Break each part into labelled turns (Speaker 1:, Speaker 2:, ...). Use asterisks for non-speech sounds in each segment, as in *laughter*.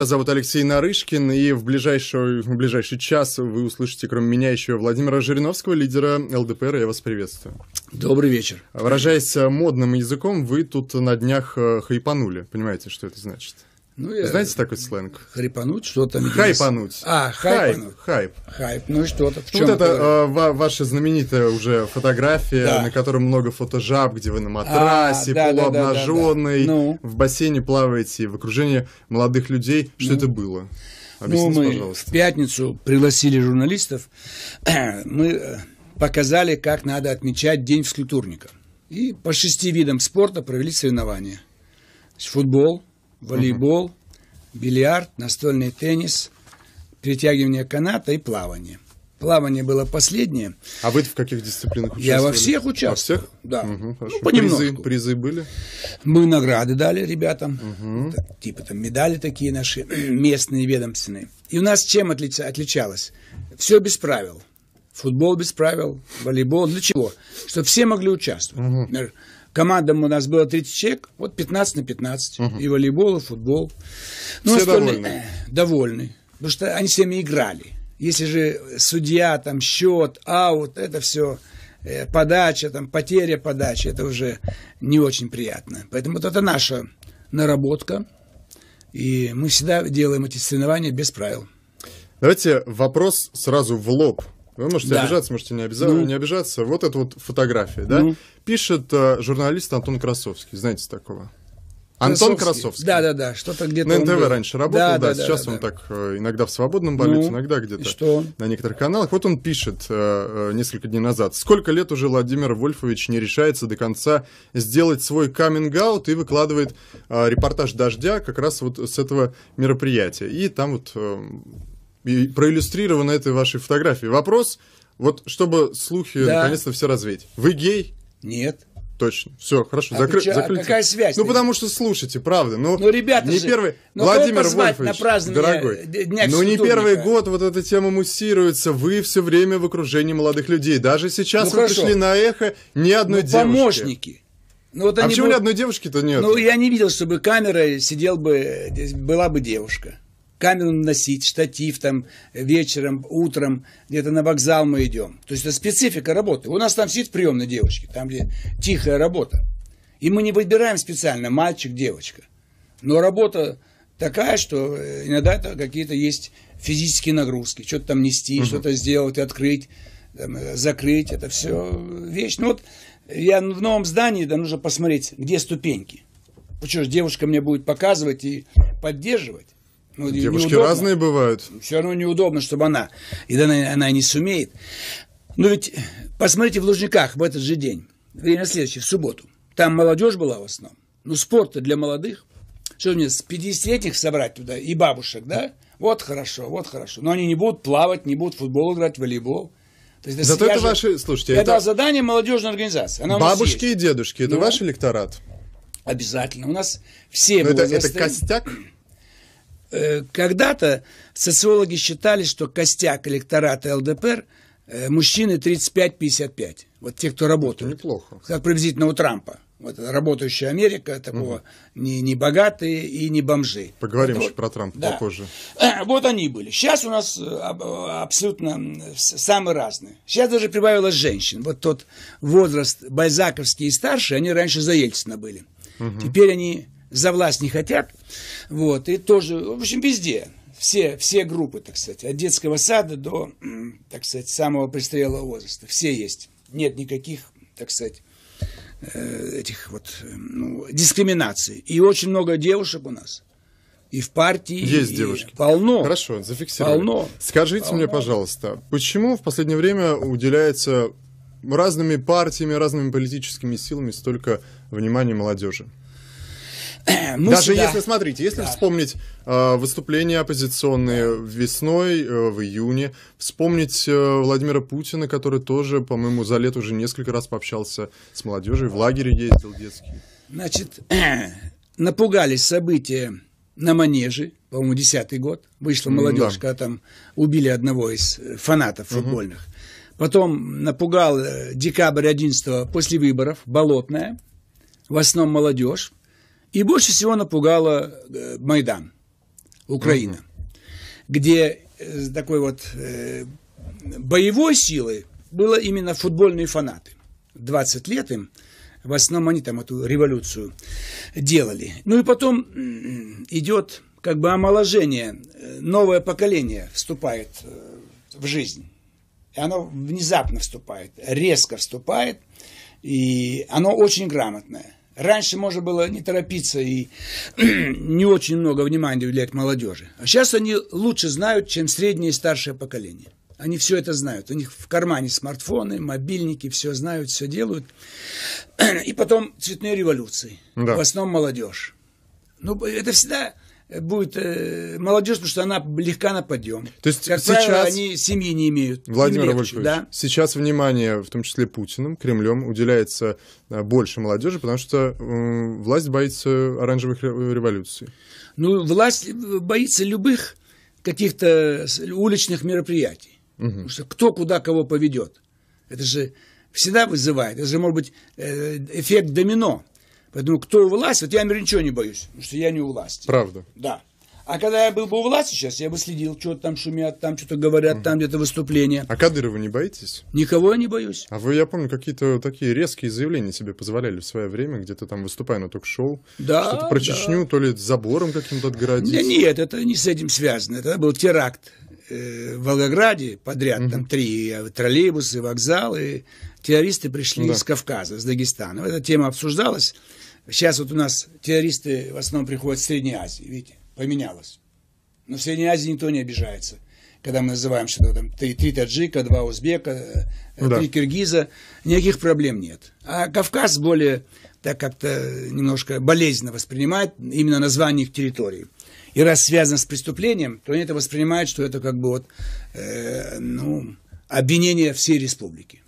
Speaker 1: Меня зовут Алексей Нарышкин, и в ближайший, в ближайший час вы услышите, кроме меня, еще Владимира Жириновского, лидера ЛДПР. Я вас приветствую. Добрый вечер. Выражаясь э, модным языком, вы тут на днях э, хайпанули. Понимаете, что это значит? Ну, я Знаете такой сленг? Хрипануть, что там? Хайпануть. А, хайпануть.
Speaker 2: Хайп. Хайп. Хайп. Ну что там? Вот это
Speaker 1: э, ваша знаменитая уже фотография, да. на которой много фотожаб, где вы на а, матрасе, а, да, полуобнаженный, да, да, да, да. Ну. в бассейне плаваете, в окружении молодых людей. Что ну. это было? Ну, Объясните, ну, мы пожалуйста.
Speaker 2: в пятницу пригласили журналистов. *clears throat* мы э, показали, как надо отмечать День физкультурника. И по шести видам спорта провели соревнования. Футбол – волейбол, бильярд, настольный теннис, притягивание каната и плавание. Плавание было последнее. А вы в каких дисциплинах участвовали? Я во всех участвовал. Во всех? Да. Угу, ну, понемножку. Призы, призы были? Мы награды дали ребятам. Угу. Так, типа там медали такие наши, *clears throat* местные, ведомственные. И у нас чем отлич... отличалось? Все без правил. Футбол без правил, волейбол. Для чего? Чтобы все могли участвовать. Угу. Например, командам у нас было 30 человек, вот 15 на 15. Угу. И волейбол, и футбол. Ну, Все довольны? *clears throat* Довольны. Потому что они всеми играли. Если же судья, там, счет, аут, это все э, подача, там, потеря подачи, это уже не очень приятно. Поэтому вот это наша наработка, и мы всегда делаем эти соревнования без правил. Давайте вопрос сразу в лоб. Вы можете да. обижаться, можете
Speaker 1: не, обижа... ну. не обижаться. Вот эта вот фотография, да? Ну. Пишет э, журналист Антон Красовский, знаете такого? Антон Красовский.
Speaker 2: Да, да, да, что-то где-то. На НТВ был. раньше работал, да, да, да сейчас да, он да.
Speaker 1: так э, иногда в свободном болит, ну, иногда где-то на некоторых каналах. Вот он пишет э, э, несколько дней назад: сколько лет уже Владимир Вольфович не решается до конца сделать свой каминг-аут и выкладывает э, репортаж дождя как раз вот с этого мероприятия. И там вот э, и проиллюстрировано этой вашей фотографией. Вопрос, вот чтобы слухи да. наконец-то все развеять. Вы гей? Нет. Точно. Все, хорошо. А Закры... чё, закрыли. А какая связь? Ну, потому что слушайте, правда. Ну, ну ребята не же... первый... ну, Владимир Вольфович, на дорогой, Дня ну не первый год вот эта тема муссируется. Вы все время в окружении молодых людей. Даже сейчас ну, вы хорошо. пришли на эхо ни одной ну, девушки. помощники. Ну, вот а почему были... ни одной девушки-то нет? Ну,
Speaker 2: я не видел, чтобы камера сидел бы, была бы девушка камеру носить, штатив там вечером, утром, где-то на вокзал мы идем. То есть это специфика работы. У нас там сидит приемная девочки, там где тихая работа. И мы не выбираем специально мальчик, девочка. Но работа такая, что э, иногда это какие-то есть физические нагрузки. Что-то там нести, угу. что-то сделать, открыть, там, э, закрыть. Это все вещь. Ну вот я в новом здании, да нужно посмотреть, где ступеньки. Почему ну же девушка мне будет показывать и поддерживать? Ну, Девушки неудобно. разные бывают. Все равно неудобно, чтобы она. И да, она, она не сумеет. Но ну, ведь посмотрите в Лужниках в этот же день. Время следующее, в субботу. Там молодежь была в основном. Ну, спорт для молодых. Что мне, с 50-летних собрать туда и бабушек, да? Вот хорошо, вот хорошо. Но они не будут плавать, не будут в футбол играть, в волейбол. То есть, Зато это же... ваши, слушайте, это, это задание молодежной организации. Она Бабушки и дедушки,
Speaker 1: это ну, ваш электорат?
Speaker 2: Обязательно. У нас все. это, это костяк? Э, когда-то социологи считали, что костяк электората ЛДПР э, мужчины 35-55. Вот те, кто работают. Это неплохо. Как приблизительно у Трампа. Вот работающая Америка, такого угу. не, не богатые и не бомжи. Поговорим вот, еще про Трампа да. попозже. *clears throat* Вот они были. Сейчас у нас э, абсолютно самые разные. Сейчас даже прибавилось женщин. Вот тот возраст бальзаковский и старший, они раньше за Ельцина были. Угу. Теперь они за власть не хотят. Вот, и тоже, в общем, везде. Все, все группы, так сказать, от детского сада до, так сказать, самого престарелого возраста. Все есть. Нет никаких, так сказать, э, этих вот э, ну, дискриминаций. И очень много девушек у нас. И в партии. Есть и девушки. Полно. Хорошо, зафиксировали. Полно. Скажите полно. мне,
Speaker 1: пожалуйста, почему в последнее время уделяется разными партиями, разными политическими силами столько внимания молодежи? Ну, *clears throat* Даже сюда. если, смотрите, если да. вспомнить э, выступления оппозиционные весной, э, в июне, вспомнить э, Владимира Путина, который тоже, по-моему, за лет уже несколько раз пообщался с молодежью, в лагере ездил детский.
Speaker 2: Значит, *clears throat* напугались события на Манеже, по-моему, десятый год. Вышла молодежь, да. когда там убили одного из э, фанатов футбольных. Угу. Потом напугал э, декабрь 11 после выборов, Болотная, в основном молодежь. И больше всего напугала э, Майдан, Украина, mm где э, такой вот э, боевой силы было именно футбольные фанаты. 20 лет им, в основном они там эту революцию делали. Ну и потом идет как бы омоложение, новое поколение вступает в жизнь. И оно внезапно вступает, резко вступает, и оно очень грамотное – Раньше можно было не торопиться и *clears throat* не очень много внимания уделять молодежи. А сейчас они лучше знают, чем среднее и старшее поколение. Они все это знают. У них в кармане смартфоны, мобильники, все знают, все делают. *clears throat* И потом цветные революции. Да. В основном молодежь. Ну, это всегда будет э, молодежь, потому что она легка на подъем. То есть как сейчас правило, они семьи не имеют. Владимир легче, да?
Speaker 1: сейчас внимание, в том числе Путиным, Кремлем, уделяется э, больше молодежи, потому что
Speaker 2: э, власть
Speaker 1: боится оранжевых революций.
Speaker 2: Ну, власть э, боится любых каких-то уличных мероприятий. Угу. Потому что кто куда кого поведет. Это же всегда вызывает. Это же может быть э, эффект домино Поэтому кто у власти, вот я, например, ничего не боюсь, потому что я не у власти. Правда. Да. А когда я был бы у власти сейчас, я бы следил, что там шумят, там что-то говорят, угу. там где-то выступление. А Кадырова не боитесь?
Speaker 1: Никого я не боюсь. А вы, я помню, какие-то такие резкие заявления себе позволяли в свое время, где-то там выступая на ток-шоу. Да, Что-то про да. Чечню, то ли забором каким-то отгородить. Да нет, это
Speaker 2: не с этим связано. Это был теракт э, в Волгограде подряд, угу. там три э, троллейбусы, вокзалы. Террористы пришли да. из Кавказа, с Дагестана. Эта тема обсуждалась. Сейчас вот у нас террористы в основном приходят в Средней Азии, видите, поменялось. Но в Средней Азии никто не обижается, когда мы называем, что то там три, три таджика, два узбека, э, ну да. три киргиза, никаких проблем нет. А Кавказ более так как-то немножко болезненно воспринимает именно название их территории. И раз связано с преступлением, то они это воспринимают, что это как бы вот, э, ну, обвинение всей республики.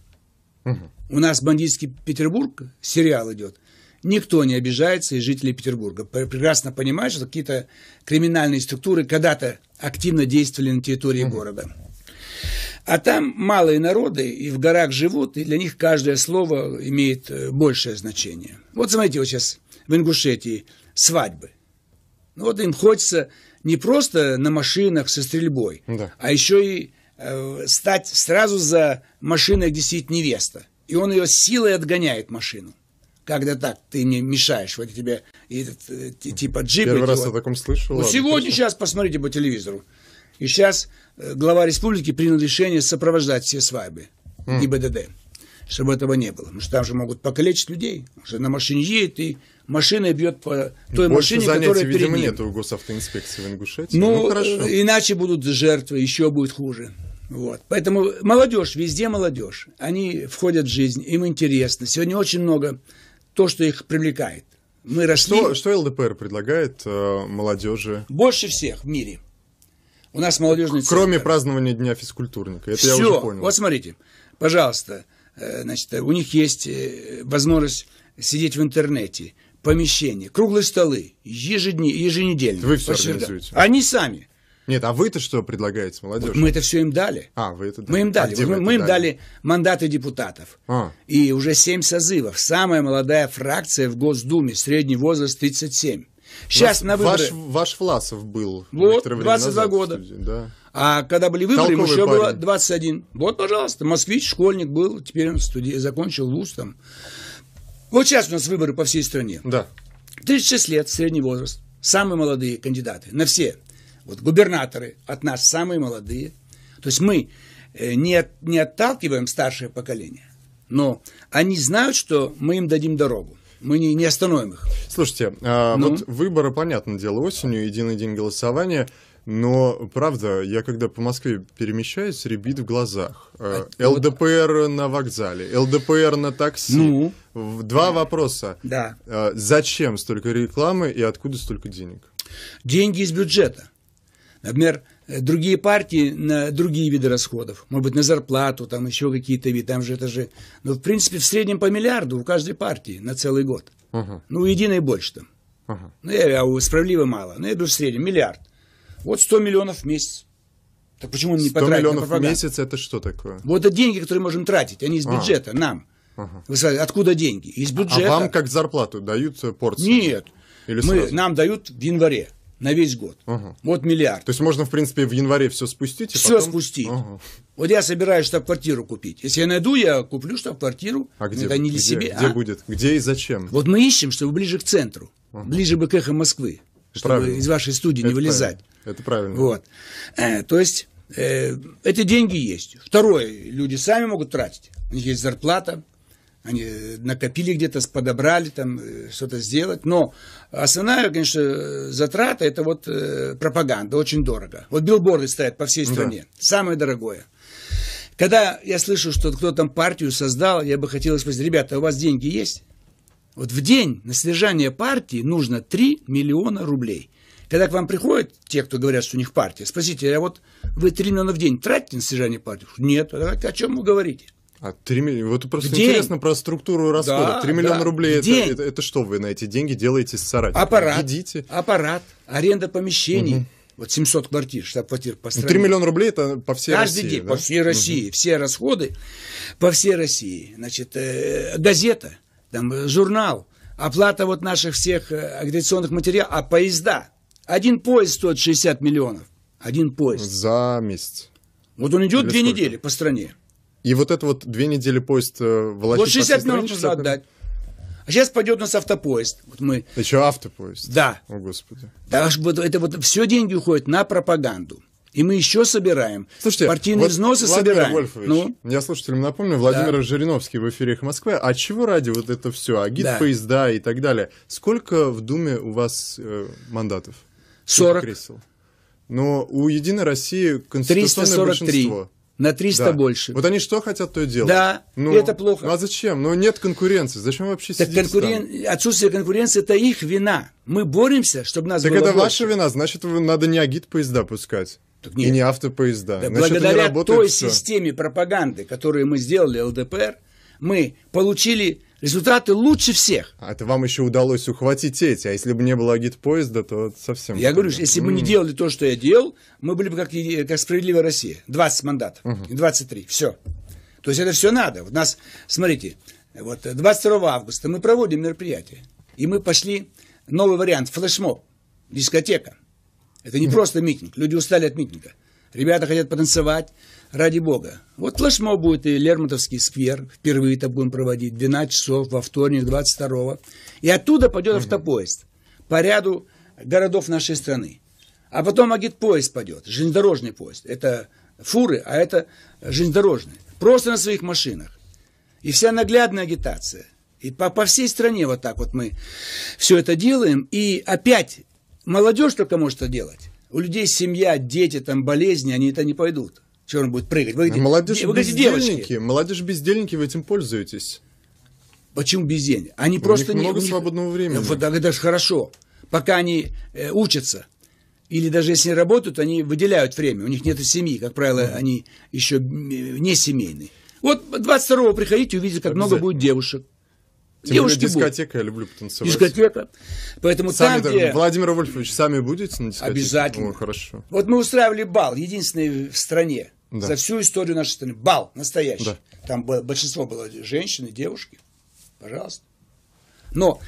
Speaker 2: Угу. У нас бандитский Петербург, сериал идет – Никто не обижается из жителей Петербурга. Прекрасно понимают, что какие-то криминальные структуры когда-то активно действовали на территории mm-hmm. города. А там малые народы и в горах живут, и для них каждое слово имеет э, большее значение. Вот смотрите, вот сейчас в Ингушетии свадьбы. Ну вот им хочется не просто на машинах со стрельбой, да. а еще и э, стать сразу за машиной, где сидит невеста. И он ее силой отгоняет машину когда так ты мне мешаешь, вот тебе этот, э, типа джип. Первый раз вот. я таком слышал. Вот сегодня, сейчас посмотрите по телевизору. И сейчас э, глава республики принял решение сопровождать все свадьбы mm. ГИБДД, чтобы этого не было. Потому что там же могут покалечить людей. что на машине едет и машина бьет по той Больше машине, занятий, которая перед видимо, ним. нет
Speaker 1: у госавтоинспекции в Ингушетии. Ну, ну хорошо. Э,
Speaker 2: иначе будут жертвы, еще будет хуже. Вот. Поэтому молодежь, везде молодежь. Они входят в жизнь, им интересно. Сегодня очень много то, что их привлекает.
Speaker 1: Мы росли... Что, что ЛДПР предлагает э, молодежи?
Speaker 2: Больше всех в мире. У нас молодежный центр.
Speaker 1: Кроме празднования Дня физкультурника. Это Все. я уже понял. Вот
Speaker 2: смотрите, пожалуйста, э, значит, у них есть э, возможность сидеть в интернете, помещение, круглые столы, ежедневно, еженедельно. Вы все организуете. Они сами. Нет, а вы-то что предлагаете молодежи? Мы это все им дали. А, вы это дали. Мы им дали. А мы, мы им дали? дали мандаты депутатов. А. И уже семь созывов. Самая молодая фракция в Госдуме, средний возраст 37. Сейчас ваш, на выборы... Ваш, ваш Власов был. Вот, 22 назад года. Студии, да. А когда были выборы, Толковый еще парень. было 21. Вот, пожалуйста, москвич, школьник был, теперь он студии, закончил вуз там. Вот сейчас у нас выборы по всей стране. Да. 36 лет, средний возраст. Самые молодые кандидаты на все вот губернаторы от нас самые молодые. То есть мы э, не, не отталкиваем старшее поколение, но они знают, что мы им дадим дорогу. Мы не, не
Speaker 1: остановим их. Слушайте, а, ну? вот выборы, понятное дело, осенью, единый день голосования. Но, правда, я когда по Москве перемещаюсь, ребит в глазах. Э, а, ЛДПР вот... на вокзале, ЛДПР на такси. Ну? Два вопроса. Да. А
Speaker 2: зачем столько рекламы и откуда столько денег? Деньги из бюджета. Например, э, другие партии на другие виды расходов. Может быть, на зарплату, там еще какие-то виды. Там же это же... Ну, в принципе, в среднем по миллиарду у каждой партии на целый год. Угу. Ну, единой больше там. Угу. Ну, я, а справедливо мало. Ну, я беру в среднем миллиард. Вот 100 миллионов в месяц. Так почему он не потратить миллионов на в месяц это что такое? Вот это деньги, которые можем тратить, они из а. бюджета, а. нам. Ага. Вы сказали, откуда деньги? Из а бюджета. А вам как зарплату дают э, порцию? Нет. Или мы, нам дают в январе на весь год. Угу. Вот миллиард. То есть можно, в принципе, в январе все спустить? все потом... спустить. Угу. Вот я собираюсь штаб-квартиру купить. Если я найду, я куплю штаб-квартиру. А где? Это не где, себе. Где а? будет? Где и зачем? Вот мы ищем, чтобы ближе к центру, угу. ближе бы к эхо Москвы, чтобы правильно. из вашей студии Это не вылезать. Правильно. Это правильно. Вот. Э, то есть э, эти деньги есть. Второе, люди сами могут тратить. У них есть зарплата, они накопили где-то, подобрали там э, что-то сделать. Но основная, конечно, затрата – это вот э, пропаганда, очень дорого. Вот билборды стоят по всей ну стране, да. самое дорогое. Когда я слышу, что кто то там партию создал, я бы хотел спросить, ребята, а у вас деньги есть? Вот в день на содержание партии нужно 3 миллиона рублей. Когда к вам приходят те, кто говорят, что у них партия, спросите, а вот вы 3 миллиона в день тратите на содержание партии? Нет, а о чем вы говорите? А 3 миллиона. Вот просто Где? интересно про структуру расхода. Да, 3 миллиона да. рублей это, это,
Speaker 1: это что вы на эти деньги делаете с соратниками? Аппарат.
Speaker 2: Идите. Аппарат, аренда помещений. Угу. Вот 700 квартир, штаб квартир по стране. 3 миллиона рублей это по всей Каждый России. Каждый день да? по всей России. Угу. Все расходы по всей России. Значит, э, газета, там, э, журнал, оплата вот наших всех э, агрессионных материалов, а поезда. Один поезд стоит 60 миллионов. Один поезд.
Speaker 1: За месяц. Вот
Speaker 2: он идет Или две сколько? недели по стране. И вот это вот две недели поезд э, волочить. Вот 60 минут нужно отдать. А сейчас пойдет у нас автопоезд. Вот мы... Еще автопоезд? Да. О, Господи. Да, вот, это вот все деньги уходят на пропаганду. И мы еще собираем. Слушайте, партийные вот взносы Владимир собираем. Вольфович, ну? я слушателям
Speaker 1: напомню, Владимир да. Жириновский в эфире «Эхо Москвы». А чего ради вот это все? А Агит, да. поезда и так далее. Сколько в Думе у вас э, мандатов? 40. Кресел? Но у «Единой России» конституционное 343. большинство на 300 да. больше. Вот они что хотят, то и
Speaker 2: делают. Да, ну, это плохо. Ну а зачем? Ну нет конкуренции, зачем вообще так сидеть конкурен... там? Отсутствие конкуренции – это их вина. Мы боремся, чтобы нас так было Так это больше.
Speaker 1: ваша вина, значит, надо не агит-поезда пускать. Так нет. И не автопоезда. Да, значит, благодаря той все.
Speaker 2: системе пропаганды, которую мы сделали, ЛДПР, мы получили Результаты лучше всех. А это вам еще
Speaker 1: удалось ухватить эти, а если бы не было агитпоезда, то совсем... Я говорю, если бы мы не
Speaker 2: делали то, что я делал, мы были бы как, как справедливая Россия. 20 мандатов, угу. 23, все. То есть это все надо. У нас, смотрите, вот 22 августа мы проводим мероприятие, и мы пошли, новый вариант, флешмоб, дискотека. Это не просто митинг, люди устали от митинга. Ребята хотят потанцевать, Ради бога. Вот флешмоб будет и Лермонтовский сквер. Впервые это будем проводить. 12 часов во вторник 22-го. И оттуда пойдет угу. автопоезд по ряду городов нашей страны. А потом агитпоезд пойдет, железнодорожный поезд. Это фуры, а это железнодорожные. Просто на своих машинах. И вся наглядная агитация. И по, по всей стране вот так вот мы все это делаем. И опять молодежь только может это делать. У людей семья, дети, там болезни, они это не пойдут. Чего он будет прыгать? Вы, молодежь вы говорите, девочки. Молодежь бездельники, вы этим пользуетесь. Почему бездельники? Они у просто них не... много них... свободного времени. Вот так это же хорошо. Пока они э, учатся, или даже если они работают, они выделяют время. У них нет семьи, как правило, mm-hmm. они еще э, не семейные. Вот 22-го приходите, увидите, как много будет девушек. Тем Девушки более дискотека, будут. я люблю потанцевать. Дискотека.
Speaker 1: Поэтому сами, там, где... Владимир Вольфович, сами будете на дискотеке? Обязательно. О, хорошо. Вот
Speaker 2: мы устраивали бал, единственный в стране да. за всю историю нашей страны. Бал настоящий. Да. Там большинство было женщины, девушки. Пожалуйста. Но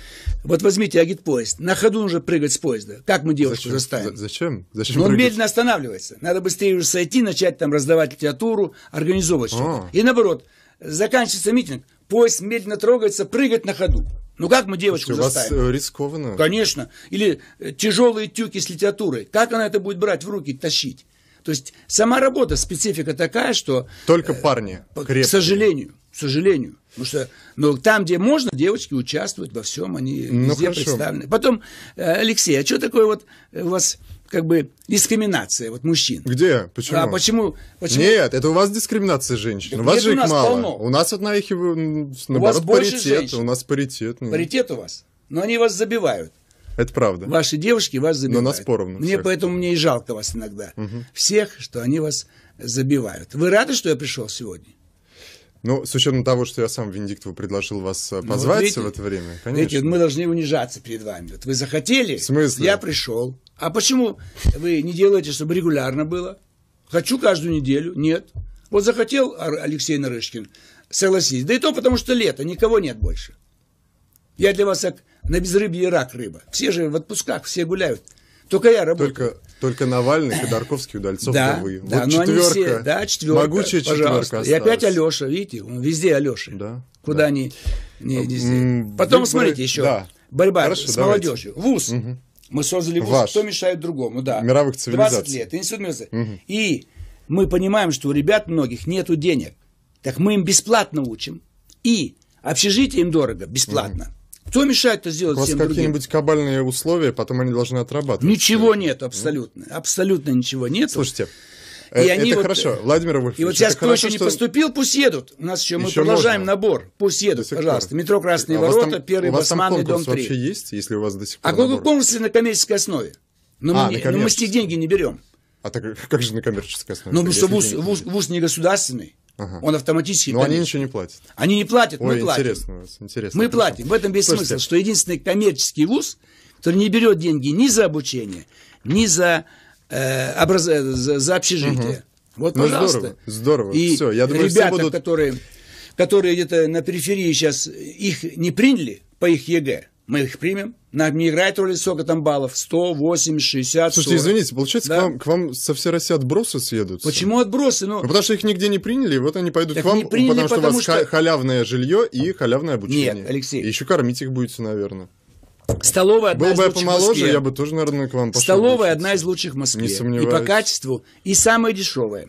Speaker 2: вот возьмите агитпоезд. На ходу нужно прыгать с поезда. Как мы девушку заставим? зачем? зачем? Но он медленно останавливается. Надо быстрее уже сойти, начать там раздавать литературу, организовывать что а. И наоборот, заканчивается митинг, поезд медленно трогается, прыгать на ходу. Ну как мы девочку Слушайте, заставим? У вас э, рискованно. Конечно. Или э, тяжелые тюки с литературой. Как она это будет брать в руки, тащить? То есть сама работа, специфика такая, что... Только э, парни. Э, К сожалению, к сожалению. Потому что но ну, там, где можно, девочки участвуют во всем, они ну, везде хорошо. представлены. Потом, э, Алексей, а что такое вот у вас как бы дискриминация вот мужчин. Где? Почему? А почему? почему?
Speaker 1: Нет, это у вас дискриминация
Speaker 2: женщин. Так у вас же их мало. Полно. У
Speaker 1: нас вот на их наоборот у паритет. У нас паритет. нет. Ну. Паритет
Speaker 2: у вас. Но они вас забивают.
Speaker 1: Это правда. Ваши девушки вас забивают. Но нас поровну. Мне всех. поэтому
Speaker 2: мне и жалко вас иногда. Угу. Всех, что они вас забивают. Вы рады, что я пришел сегодня?
Speaker 1: Ну, с учетом того, что я сам Венедиктову предложил вас позвать э, ну, вот видите, в это время, конечно. Видите,
Speaker 2: мы должны унижаться перед вами. Вот вы захотели, в смысле? я пришел. А почему вы не делаете, чтобы регулярно было? Хочу каждую неделю. Нет. Вот захотел Алексей Нарышкин, согласись. Да и то потому, что лето, никого нет больше. Я для вас как на безрыбье рак рыба. Все же в отпусках, все гуляют. Только я работаю. Только, только Навальный, Ходорковский, Удальцов, да, вы. Да, вот но ну четверка. все, да, четверка. Могучая четверка осталась. И опять Алеша, видите, он везде Алеша. Да. Куда да. ни, ни везде. Потом, Выборы... смотрите, еще. Да. Борьба Хорошо, с давайте. молодежью. ВУЗ. Угу. Мы создали ВУЗ, Ваш. что мешает другому, да. Мировых цивилизаций. 20 лет, институт угу. И мы понимаем, что у ребят многих нету денег. Так мы им бесплатно учим. И общежитие им дорого, бесплатно. Угу. Кто мешает это сделать У вас какие-нибудь
Speaker 1: кабальные условия, потом они должны отрабатывать.
Speaker 2: Ничего нет, абсолютно. Ну. Абсолютно ничего нет. Слушайте, и э, они это вот, хорошо, Владимир Вольфович. И вот сейчас, кто хорошо, еще не что... поступил, пусть едут. У нас еще, еще мы продолжаем можно. набор. Пусть едут, пожалуйста. Метро Красные а Ворота, там, Первый Басманный, дом 3. вообще есть,
Speaker 1: если у вас до сих пор А какой
Speaker 2: конкурс на коммерческой основе?
Speaker 1: Но, ну, а, мы, не, но ну, мы с них
Speaker 2: деньги не берем. А так *laughs* как же на
Speaker 1: коммерческой основе? Ну, потому что вуз,
Speaker 2: вуз, вуз не государственный. Ага. Он автоматически... Но они ничего не платят. Они не платят, Ой, мы платим. интересно у
Speaker 1: вас, интересно. Мы платим. В этом весь Слушайте. смысл,
Speaker 2: что единственный коммерческий вуз, который не берет деньги ни за обучение, ни за, э, образ... Э, за, за общежитие. Угу. Вот, ну, пожалуйста. Здорово, здорово. И все, я думаю, ребята, все будут... которые, которые где-то на периферии сейчас, их не приняли по их ЕГЭ, мы их примем. Нам не играет роли, сколько там баллов, 108, 60, Слушайте, 40. извините, получается, да? к, вам, к вам
Speaker 1: со всей России отбросы съедут? Почему
Speaker 2: отбросы? Ну, потому
Speaker 1: что их нигде не приняли, и вот они
Speaker 2: пойдут к вам, приняли, потому, потому что у вас что...
Speaker 1: халявное жилье и халявное обучение. Нет, Алексей. И еще кормить их будете, наверное.
Speaker 2: Столовая одна Был бы я помоложе, я бы тоже,
Speaker 1: наверное, к вам пошел. Столовая
Speaker 2: учиться. одна из лучших в Москве. Не сомневаюсь. И по качеству, и самая дешевая.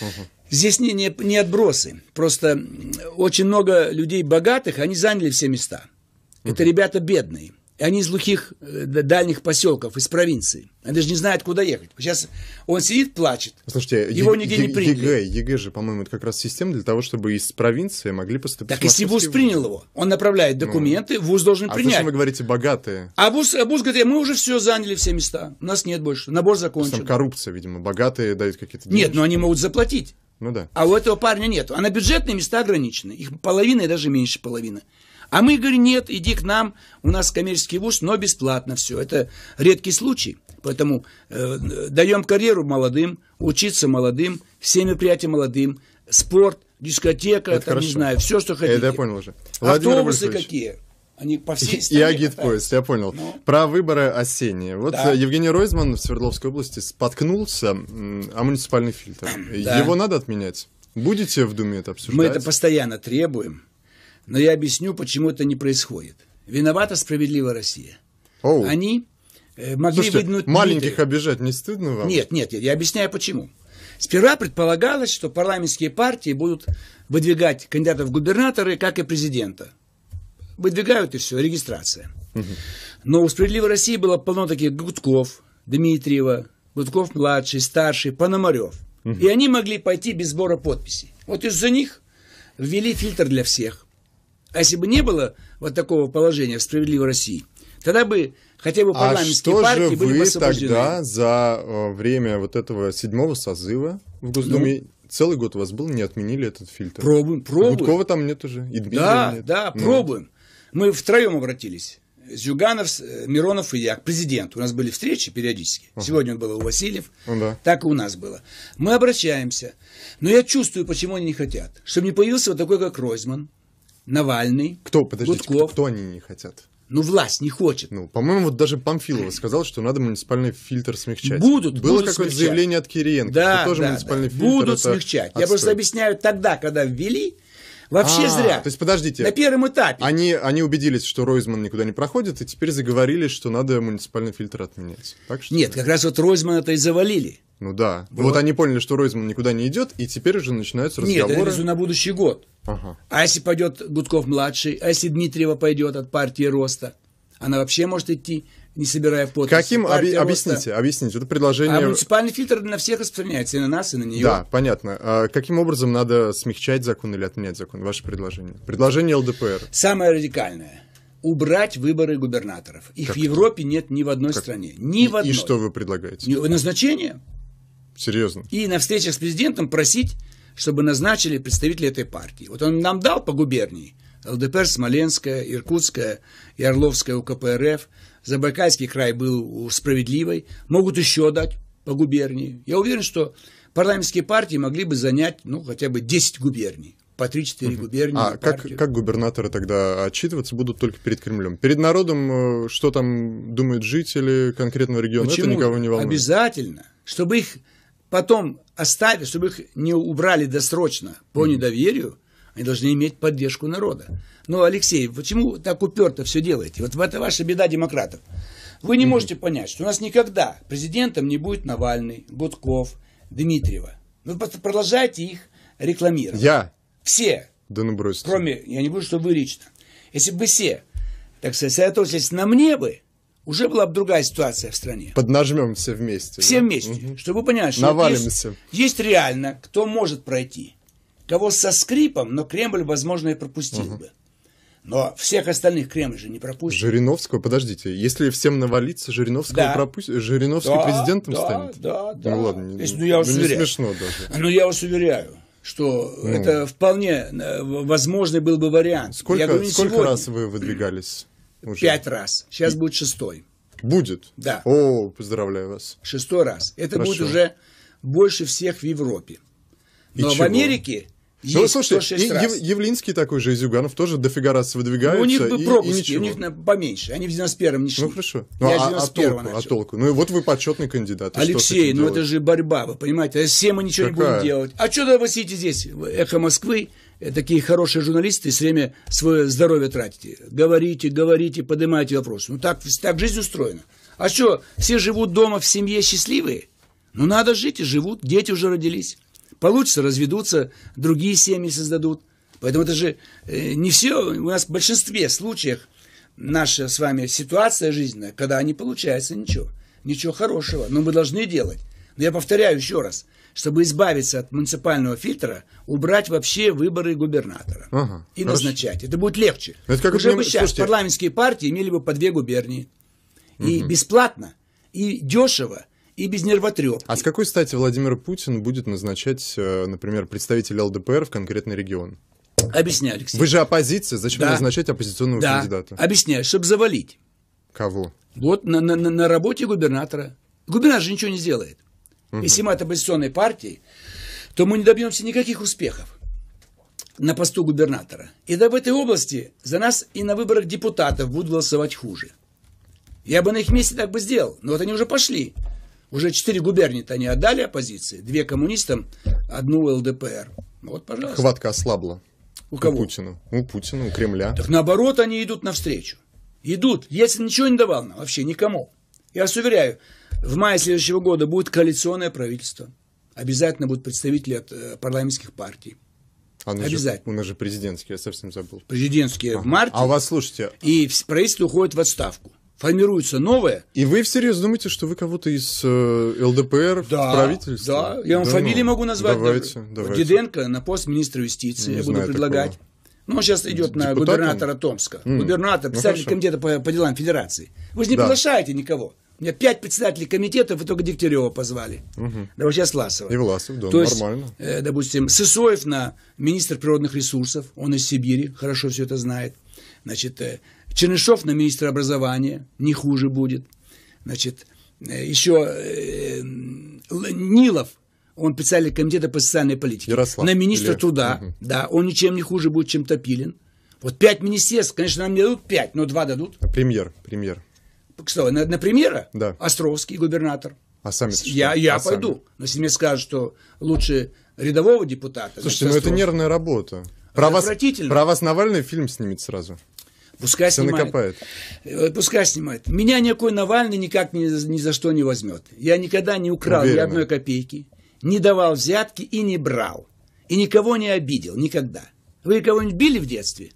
Speaker 2: Угу. Здесь не, не, не отбросы. Просто очень много людей богатых, они заняли все места. Это ребята бедные. И они из глухих э, дальних поселков, из провинции. Они даже не знают, куда ехать. Сейчас он сидит, плачет.
Speaker 1: Слушайте, его е- нигде е- не приняли. ЕГЭ, ЕГЭ же, по-моему, это как раз система для того, чтобы из провинции могли поступить Так и если ВУЗ принял
Speaker 2: его, он направляет ну. документы, ну, ВУЗ должен а принять. А зачем вы
Speaker 1: говорите богатые?
Speaker 2: А ВУЗ, ВУЗ говорит, мы уже все заняли, все места. У нас нет больше, набор закончен. Там коррупция, видимо, богатые дают какие-то деньги. Нет, но они могут заплатить. Ну да. А у этого парня нет. А на бюджетные места ограничены. Их половина и даже меньше половины. А мы говорим, нет, иди к нам, у нас коммерческий вуз, но бесплатно все. Это редкий случай. Поэтому э, даем карьеру молодым, учиться молодым, все мероприятия молодым, спорт, дискотека, Это там, не знаю, все, что хотите. Это я понял уже. Владимир Автобусы какие? Они по всей стране. Я гид-поезд,
Speaker 1: я понял. Но... Ну. Про выборы осенние. Вот да. Э, Евгений Ройзман в Свердловской области споткнулся о
Speaker 2: муниципальный фильтр. Да. Его надо отменять? Будете в Думе это обсуждать? Мы это постоянно требуем но я объясню, почему это не происходит. Виновата справедливая Россия. Оу. Они э, могли Слушайте, выдвинуть... маленьких лидеры.
Speaker 1: обижать не стыдно вам? Нет,
Speaker 2: нет, я объясняю почему. Сперва предполагалось, что парламентские партии будут выдвигать кандидатов в губернаторы, как и президента. Выдвигают и все, регистрация. Но у «Справедливой России» было полно таких Гудков, Дмитриева, Гудков-младший, старший, Пономарев. И они могли пойти без сбора подписей. Вот из-за них ввели фильтр для всех. А если бы не было вот такого положения в справедливой России, тогда бы хотя бы а парламентские а партии же были бы освобождены. тогда
Speaker 1: за э, время вот этого седьмого созыва в Госдуме ну, целый год у вас был, не отменили этот фильтр? Пробуем, а пробуем. Гудкова там нет
Speaker 2: уже, и Да, нет. да, ну. Мы втроем обратились. Зюганов, э, Миронов и я к президенту. У нас были встречи периодически. Ага. Сегодня он был у Васильев, ну, да. так и у нас было. Мы обращаемся. Но я чувствую, почему они не хотят. Чтобы не появился вот такой, как Ройзман, Навальный, кто, подождите, Кто, кто они не хотят? Ну, власть не хочет.
Speaker 1: Ну, по-моему, вот даже Памфилова сказал, что надо муниципальный фильтр смягчать. Будут, Было будут какое-то заявление
Speaker 2: от Кириенко, да, что тоже да, муниципальный да. фильтр. Будут смягчать. Отстой. Я просто объясняю, тогда, когда ввели,
Speaker 1: Вообще а, зря. То есть, подождите. На первом этапе. Они, они убедились, что Ройзман никуда не проходит, и теперь заговорили, что надо муниципальный фильтр отменять. Так что Нет, как раз вот Ройзмана-то и завалили. Ну да. Вот. вот они поняли, что Ройзман никуда не идет, и теперь уже начинаются разговоры. Нет, это
Speaker 2: на будущий год. Ага. А если пойдет Гудков-младший, а если Дмитриева пойдет от партии роста, она вообще может идти, не собирая подписи. Каким? Оби- роста... объясните,
Speaker 1: объясните. Это предложение... А муниципальный
Speaker 2: фильтр на всех распространяется, и на нас, и на нее. Да,
Speaker 1: понятно. А каким образом надо смягчать закон или отменять закон?
Speaker 2: Ваше предложение.
Speaker 1: Предложение ЛДПР.
Speaker 2: Самое радикальное. Убрать выборы губернаторов. Их как? в Европе нет ни в одной как? стране. Ни и, в одной. И что вы
Speaker 1: предлагаете?
Speaker 2: Назначение. Серьезно? И на встречах с президентом просить чтобы назначили представителей этой партии. Вот он нам дал по губернии ЛДПР, Смоленская, Иркутская и Орловская КПРФ. Забайкальский край был справедливой. Могут еще дать по губернии. Я уверен, что парламентские партии могли бы занять ну, хотя бы 10 губерний по 3-4 угу. губернии.
Speaker 1: А как, как губернаторы тогда отчитываться будут только перед Кремлем? Перед народом, э, что там думают жители конкретного региона, Почему? это никого не волнует.
Speaker 2: Обязательно, чтобы их потом оставить, чтобы их не убрали досрочно по недоверию, они должны иметь поддержку народа. Но, Алексей, почему так уперто все делаете? Вот это ваша беда демократов. Вы не можете понять, что у нас никогда президентом не будет Навальный, Гудков, Дмитриева. Вы просто продолжаете их рекламировать. Я? Все. Да ну бросьте. Кроме, я не буду, что вы лично. Если бы все, так сказать, сосредоточились на мне бы, уже была бы другая ситуация в стране.
Speaker 1: Поднажмем все вместе. Все да? вместе. Угу.
Speaker 2: Чтобы вы понимали, что Навалимся. Есть, есть реально, кто может пройти. Кого со скрипом, но Кремль, возможно, и пропустил угу. бы. Но всех остальных Кремль же не пропустит.
Speaker 1: Жириновского, подождите, если всем навалиться, Жириновского да. пропустит, Жириновский да, президентом да, станет? Да, да, Ну ладно, То ну, я вас ну, не смешно даже.
Speaker 2: Ну я вас уверяю, что ну. это вполне э, возможный был бы вариант. Сколько, я говорю, сколько раз
Speaker 1: вы выдвигались? Уже. Пять
Speaker 2: раз. Сейчас И... будет шестой. Будет? Да. О, поздравляю вас. Шестой раз. Это Хорошо. будет уже больше всех в Европе. Но И в чего? Америке ну, есть ну, слушайте, и, раз.
Speaker 1: Явлинский такой же, Изюганов тоже дофига раз выдвигаются. Ну, у них и, пропуски, и у них
Speaker 2: поменьше. Они в 91-м не ну, шли. Ну, хорошо. Ну, Я а, а толку,
Speaker 1: а толку? Ну, и вот вы почетный кандидат. Алексей, ну делать? это
Speaker 2: же борьба, вы понимаете. Все а мы ничего Какая? не будем делать. А что вы сидите здесь, эхо Москвы? Э, такие хорошие журналисты все время свое здоровье тратите. Говорите, говорите, поднимайте вопросы. Ну так, так жизнь устроена. А что, все живут дома в семье счастливые? Ну надо жить и живут, дети уже родились. Получится, разведутся, другие семьи создадут. Поэтому это же э, не все, у нас в большинстве случаев наша с вами ситуация жизненная, когда не получается ничего, ничего хорошего, но мы должны делать. Но я повторяю еще раз, чтобы избавиться от муниципального фильтра, убрать вообще выборы губернатора
Speaker 1: ага, и хорошо.
Speaker 2: назначать. Это будет легче. Это как Уже бы сейчас слушайте. парламентские партии имели бы по две губернии. И угу. бесплатно, и дешево, и без нервотрепки. А с какой стати
Speaker 1: Владимир Путин будет назначать, э, например, представителя ЛДПР в конкретный регион?
Speaker 2: Объясняю, Алексей. Вы же оппозиция, зачем да. назначать оппозиционного да. кандидата? Объясняю, чтобы завалить. Кого? Вот на, на, на работе губернатора. Губернатор же ничего не сделает угу. если мы от оппозиционной партии, то мы не добьемся никаких успехов на посту губернатора. И да в этой области за нас и на выборах депутатов будут голосовать хуже. Я бы на их месте так бы сделал, но вот они уже пошли. Уже четыре губернии-то они отдали оппозиции, две коммунистам, одну ЛДПР. Вот, пожалуйста. Хватка ослабла. У кого? У
Speaker 1: Путина. У Путина, у Кремля. Так
Speaker 2: наоборот, они идут навстречу. Идут. Ельцин ничего не давал нам вообще, никому. Я вас уверяю, в мае следующего года будет коалиционное правительство. Обязательно будут представители от э, парламентских партий. А Обязательно. Же, у нас же президентские, я совсем забыл. Президентские ага. в марте. А у вас, слушайте... И правительство уходит в отставку.
Speaker 1: Формируется новое. И вы всерьез думаете, что вы кого-то из э, ЛДПР да, в правительство? Да, я вам да, фамилии ну, могу назвать. Давайте, на, давайте.
Speaker 2: Диденко на пост министра юстиции. Не я буду предлагать. Такого. Ну, он сейчас идет Депутатом? на губернатора Томска. Mm. Губернатор, председатель ну, комитета по, по делам федерации. Вы же не да. приглашаете никого. У меня пять председателей комитетов, и только Дегтярева позвали. Угу. Да вообще Власова. И Власов, да, То нормально. Есть, э, допустим, Сысоев на министр природных ресурсов, он из Сибири, хорошо все это знает. Значит, э, Чернышов на министра образования, не хуже будет. Значит, э, еще э, Нилов, он председатель комитета по социальной политике. Ярослав. На министра Или... труда, угу. да, он ничем не хуже будет, чем Топилин. Вот пять министерств, конечно, нам не дадут пять, но два дадут. А премьер, премьер что, на, на примера? Да. Островский губернатор. А сами я, я а пойду. Сами? Но если мне скажут, что лучше рядового депутата... Слушайте, значит, ну это нервная
Speaker 1: работа. Про вас, про вас Навальный фильм снимет сразу.
Speaker 2: Пускай Все снимает. накопает. Э, пускай снимает. Меня никакой Навальный никак ни, ни за что не возьмет. Я никогда не украл Уверенно. ни одной копейки, не давал взятки и не брал. И никого не обидел. Никогда. Вы кого-нибудь били в детстве?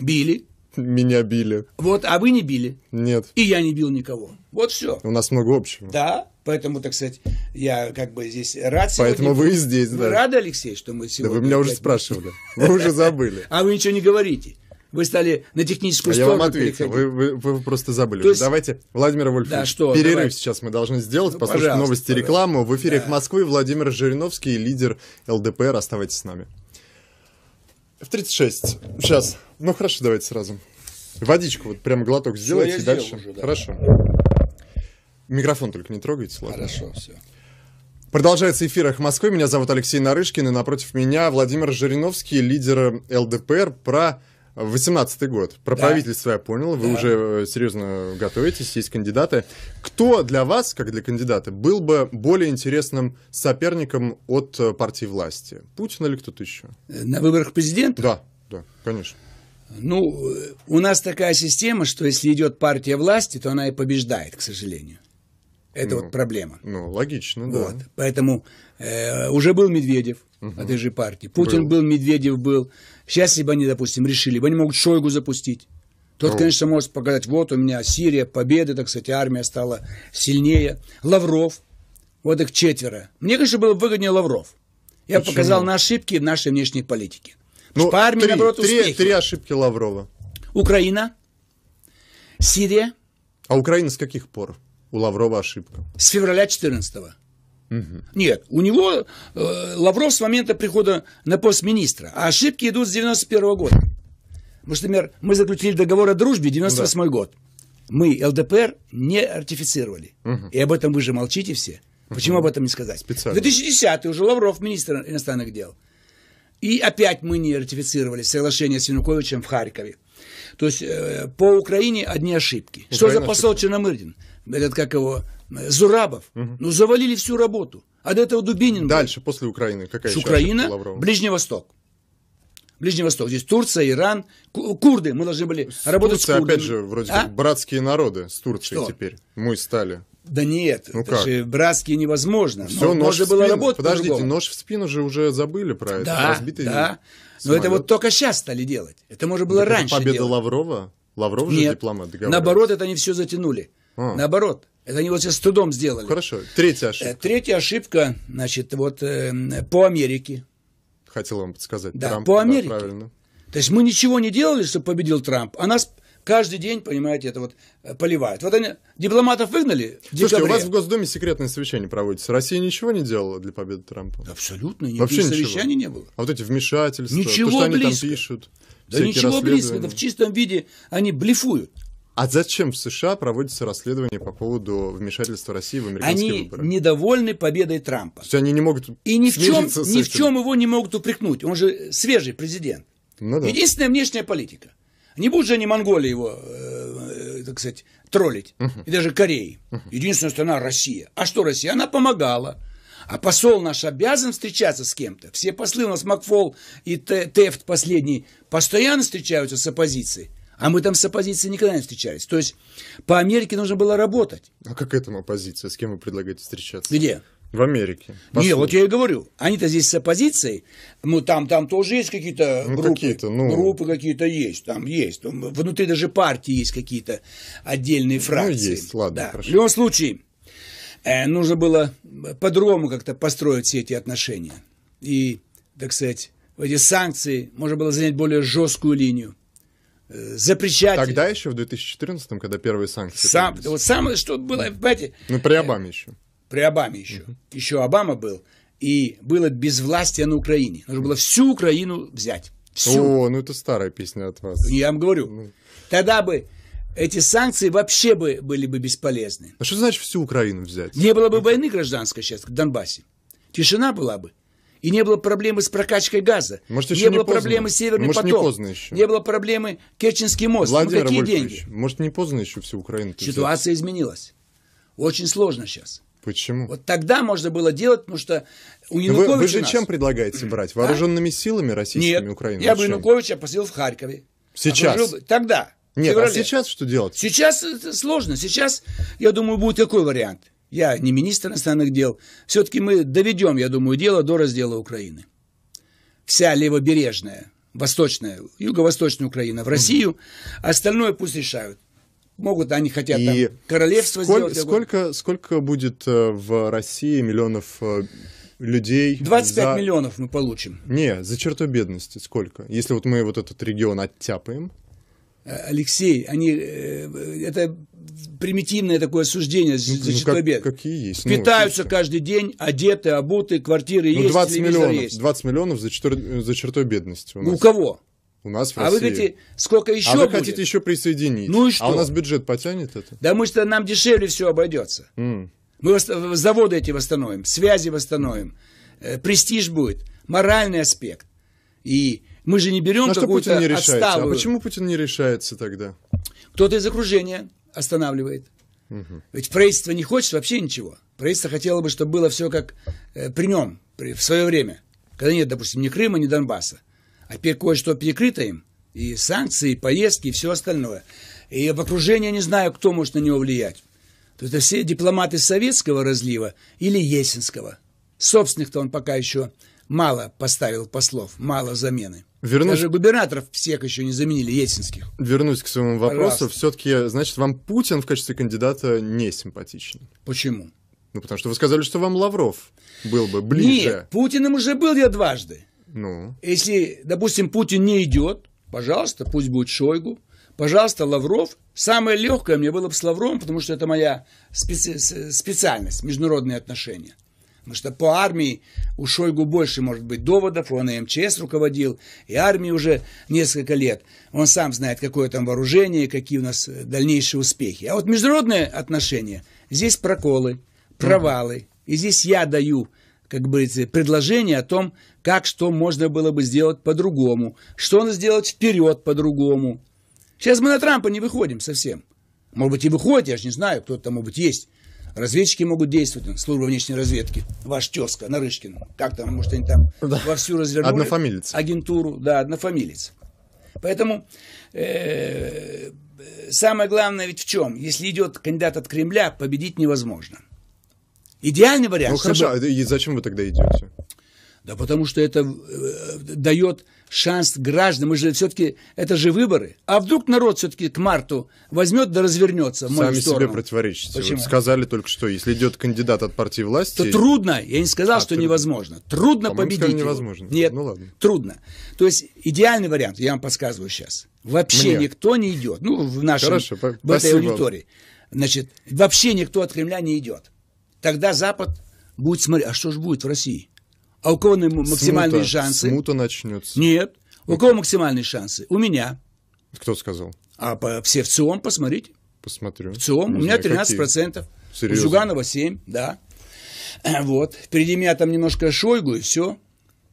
Speaker 2: Били. Меня били. Вот, а вы не били. Нет. И я не бил никого. Вот все.
Speaker 1: У нас много общего. Да,
Speaker 2: поэтому, так сказать, я как бы здесь рад Поэтому сегодня. вы здесь, да. Вы рады, Алексей, что мы сегодня... Да вы меня уже спрашивали. *laughs* Вы уже забыли. А вы ничего не говорите вы стали на техническую а сторону. Я вам ответил, вы,
Speaker 1: вы, вы просто забыли. есть... Давайте, Владимир Вольфович, да, что, перерыв давай. сейчас мы должны сделать, ну, послушать новости пожалуйста. рекламу. В эфире да. Москвы Владимир Жириновский, лидер ЛДПР. Оставайтесь с нами. В 36. Сейчас. Ну хорошо, давайте сразу. Водичку вот прям глоток сделайте и дальше. Уже, да. Хорошо. Микрофон только не трогайте, ладно? Хорошо, все. Продолжается эфир «Эхо Москвы». Меня зовут Алексей Нарышкин, и напротив меня Владимир Жириновский, лидер ЛДПР, про 18 год. Про да. правительство я понял, вы да. уже э, серьезно готовитесь, есть кандидаты. Кто для вас, как для кандидата, был бы более интересным
Speaker 2: соперником от э, партии власти? Путин или кто-то еще? Э, на выборах президента? Да, да, конечно. Ну, у нас такая система, что если идет партия власти, то она и побеждает, к сожалению. Это ну, вот проблема. Ну, логично, да. Вот. Поэтому э, уже был Медведев, угу. от этой же партии. Путин был. был, Медведев был. Сейчас, если бы они, допустим, решили, бы они могут Шойгу запустить. Тот, ну. конечно, может показать, вот у меня Сирия, победа, так сказать, армия стала сильнее. Лавров, вот их четверо. Мне, конечно, было выгоднее Лавров. Я Почему? показал на ошибки в нашей внешней политике. Ну, по армии, три, наоборот, три, три ошибки Лаврова. Украина, Сирия. А Украина с каких пор у Лаврова ошибка? С февраля 14 -го. Угу. Нет, у него э, Лавров с момента прихода на пост министра, а ошибки идут с 91 года. Потому что, например, мы заключили договор о дружбе 98 да. год. Мы ЛДПР не артифицировали. Угу. И об этом вы же молчите все. Почему угу. об этом не сказать? Специально. 2010 уже Лавров министр иностранных дел. И опять мы не ратифицировали соглашение с Януковичем в Харькове. То есть э, по Украине одни ошибки. Украина Что за посол ошибка. Черномырдин? этот, как его, Зурабов. Угу. Ну, завалили всю работу. А до этого Дубинин. Дальше, был. после Украины, какая С Украина, Ближний Восток. Ближний Восток. Здесь Турция, Иран, курды. Мы должны были с работать Турция, с курдами. опять же, вроде а? как
Speaker 1: братские народы с Турцией Что? теперь. Мы стали.
Speaker 2: Да нет, ну это как? же братские невозможно. Все, Но нож можно в было работать Подождите, по-другому. нож
Speaker 1: в спину же уже забыли про это. Да, Разбитый да. Самолет. Но это вот
Speaker 2: только сейчас стали делать. Это можно было так раньше Победа делать. Лаврова? Лавров же дипломат договаривался. наоборот, это они все затянули. А. Наоборот, это они вот сейчас с трудом сделали. Хорошо. Третья ошибка. Э, третья ошибка, значит, вот э, по Америке.
Speaker 1: Хотел вам подсказать. Да, Трамп,
Speaker 2: по Америке. Да, правильно. То есть мы ничего не делали, чтобы победил Трамп, а нас каждый день, понимаете, это вот э, поливают. Вот они дипломатов выгнали. В Слушайте, декабре. у вас в
Speaker 1: Госдуме секретное совещание проводится. Россия ничего не делала для победы Трампа? Абсолютно. Никаких Вообще ничего. совещаний не было. А вот эти вмешательства, ничего то, что близко. они там пишут.
Speaker 2: Да ничего близко, это в чистом виде они блефуют.
Speaker 1: А зачем в США проводится расследование по поводу вмешательства России в американские они выборы?
Speaker 2: Они недовольны победой Трампа. То есть они не могут И ни в, чем, ни в чем его не могут упрекнуть. Он же свежий президент. Ну, да. Единственная внешняя политика. Не будут же они Монголии его, э, э так сказать, троллить. Угу. И даже Кореи. Угу. Единственная страна Россия. А что Россия? Она помогала. А посол наш обязан встречаться с кем-то. Все послы у нас Макфол и Тефт последний постоянно встречаются с оппозицией. А мы там с оппозицией никогда не встречались. То есть по Америке нужно было работать. А как там оппозиция? С кем вы предлагаете встречаться? Где? В Америке. Послушайте. Не, вот я и говорю. Они-то здесь с оппозицией. Ну, там, там тоже есть какие-то ну, группы. Какие ну... Группы какие-то есть. Там есть. Там, внутри даже партии есть какие-то отдельные ну, фракции. Ну, есть. Ладно, да. хорошо. В любом случае, э, нужно было по-другому как-то построить все эти отношения. И, так сказать, в эти санкции можно было занять более жесткую линию запрещать. Тогда еще в 2014,
Speaker 1: когда первые санкции. Сам, вот самое, что
Speaker 2: было, понимаете.
Speaker 1: Ну, при Обаме еще.
Speaker 2: При Обаме еще. Угу. Еще Обама был. И было безвластие на Украине. Нужно было всю Украину взять. Всю. О, ну это старая песня от вас. Я вам говорю. Ну. Тогда бы эти санкции вообще бы были бы бесполезны. А что значит всю Украину взять? Не было бы войны гражданской сейчас в Донбассе. Тишина была бы. И не было проблемы с прокачкой газа. Может, еще не, не было поздно. проблемы с Северным Может, поток. Не, поздно еще. не было проблемы Керченский мост. Ну, Владимир ну, какие деньги?
Speaker 1: Может, не поздно еще всю Украину Ситуация взять?
Speaker 2: изменилась. Очень сложно сейчас. Почему? Вот тогда можно было делать, потому что у ну, Януковича вы, вы же нас... чем
Speaker 1: предлагаете брать? А? Вооруженными а? силами российскими Нет, я бы
Speaker 2: Януковича посадил в Харькове. Сейчас? Окружил... Тогда. Нет, а сейчас что делать? Сейчас сложно. Сейчас, я думаю, будет такой вариант – я не министр иностранных дел. Все-таки мы доведем, я думаю, дело до раздела Украины. Вся левобережная, восточная, юго-восточная Украина в Россию. Остальное пусть решают. Могут, они хотят И там королевство сколь, сделать. Сколько,
Speaker 1: сколько будет э, в России миллионов э, людей. 25 за...
Speaker 2: миллионов мы получим.
Speaker 1: Не, за чертой бедности сколько? Если вот мы вот этот регион оттяпаем.
Speaker 2: Алексей, они, э, это примитивное такое суждение за ну, как, Какие есть? Питаются ну, каждый день, одеты, обуты, квартиры ну, есть, 20 миллионов, есть.
Speaker 1: 20 миллионов за, чертор, за чертой бедности у нас. У кого?
Speaker 2: У нас в России. А вы хотите сколько еще А вы будет? хотите еще присоединить. Ну и что? А у нас бюджет потянет это? Да мы что, нам дешевле все обойдется. Mm. Мы заводы эти восстановим, связи восстановим, э, престиж будет, моральный аспект. И мы же не берем какую-то отставу. А почему Путин не решается тогда? Кто-то из окружения останавливает. Угу. Ведь правительство не хочет вообще ничего. Правительство хотело бы, чтобы было все как э, при нем, при, в свое время. Когда нет, допустим, ни Крыма, ни Донбасса. А теперь кое-что перекрыто им. И санкции, и поездки, и все остальное. И в окружении не знаю, кто может на него влиять. То это все дипломаты советского разлива или Есинского. Собственных-то он пока еще мало поставил послов, мало замены. Вернусь... Даже губернаторов
Speaker 1: всех еще не заменили, ельцинских. Вернусь к своему вопросу. Все-таки, значит, вам Путин в качестве кандидата не симпатичен? Почему? Ну, потому что вы сказали, что вам Лавров был бы ближе. Нет,
Speaker 2: Путиным уже был я дважды. Ну? Если, допустим, Путин не идет, пожалуйста, пусть будет Шойгу. Пожалуйста, Лавров. Самое легкое мне было бы с Лавровым, потому что это моя специ... специальность, международные отношения. Потому что по армии у Шойгу больше, может быть, доводов. Он и МЧС руководил, и армией уже несколько лет. Он сам знает, какое там вооружение, какие у нас э, дальнейшие успехи. А вот международные отношения, здесь проколы, провалы. И здесь я даю как бы предложение о том, как что можно было бы сделать по-другому, что надо сделать вперед по-другому. Сейчас мы на Трампа не выходим совсем. Может быть, и выходит, я же не знаю, кто-то там, может быть, есть. Разведчики могут действовать, служба внешней разведки. Ваш тезка, Нарышкин. Как там, может, они там да. вовсю развернули. Однофамилец. Агентуру, да, однофамилец. Поэтому э, самое главное ведь в чем? Если идет кандидат от Кремля, победить невозможно. Идеальный вариант. Ну чтобы... хорошо,
Speaker 1: а зачем вы тогда
Speaker 2: идете? Да потому что это э, дает шанс гражданам. Мы же все-таки, это же выборы. А вдруг народ все-таки к марту возьмет да развернется в мою Сами сторону? себе
Speaker 1: противоречите. Почему? Вот сказали только что, если идет кандидат от партии власти... То трудно.
Speaker 2: Я не сказал, а, что трудно. невозможно. Трудно по победить сказали, его. невозможно. Нет, ну, ладно. трудно. То есть идеальный вариант, я вам подсказываю сейчас. Вообще Мне. никто не идет. Ну, в нашей Хорошо, в этой аудитории. Значит, вообще никто от Кремля не идет. Тогда Запад будет смотреть, а что же будет в России? А у кого максимальные смута, шансы? Смута
Speaker 1: начнется.
Speaker 2: Нет. У кого максимальные шансы? У меня. Кто сказал? А по, все в ЦИОМ посмотрите. Посмотрю. В ЦИОМ. Не у меня 13%. Какие? Серьезно? У Зюганова 7%, да. Э, вот. Впереди меня там немножко Шойгу и все.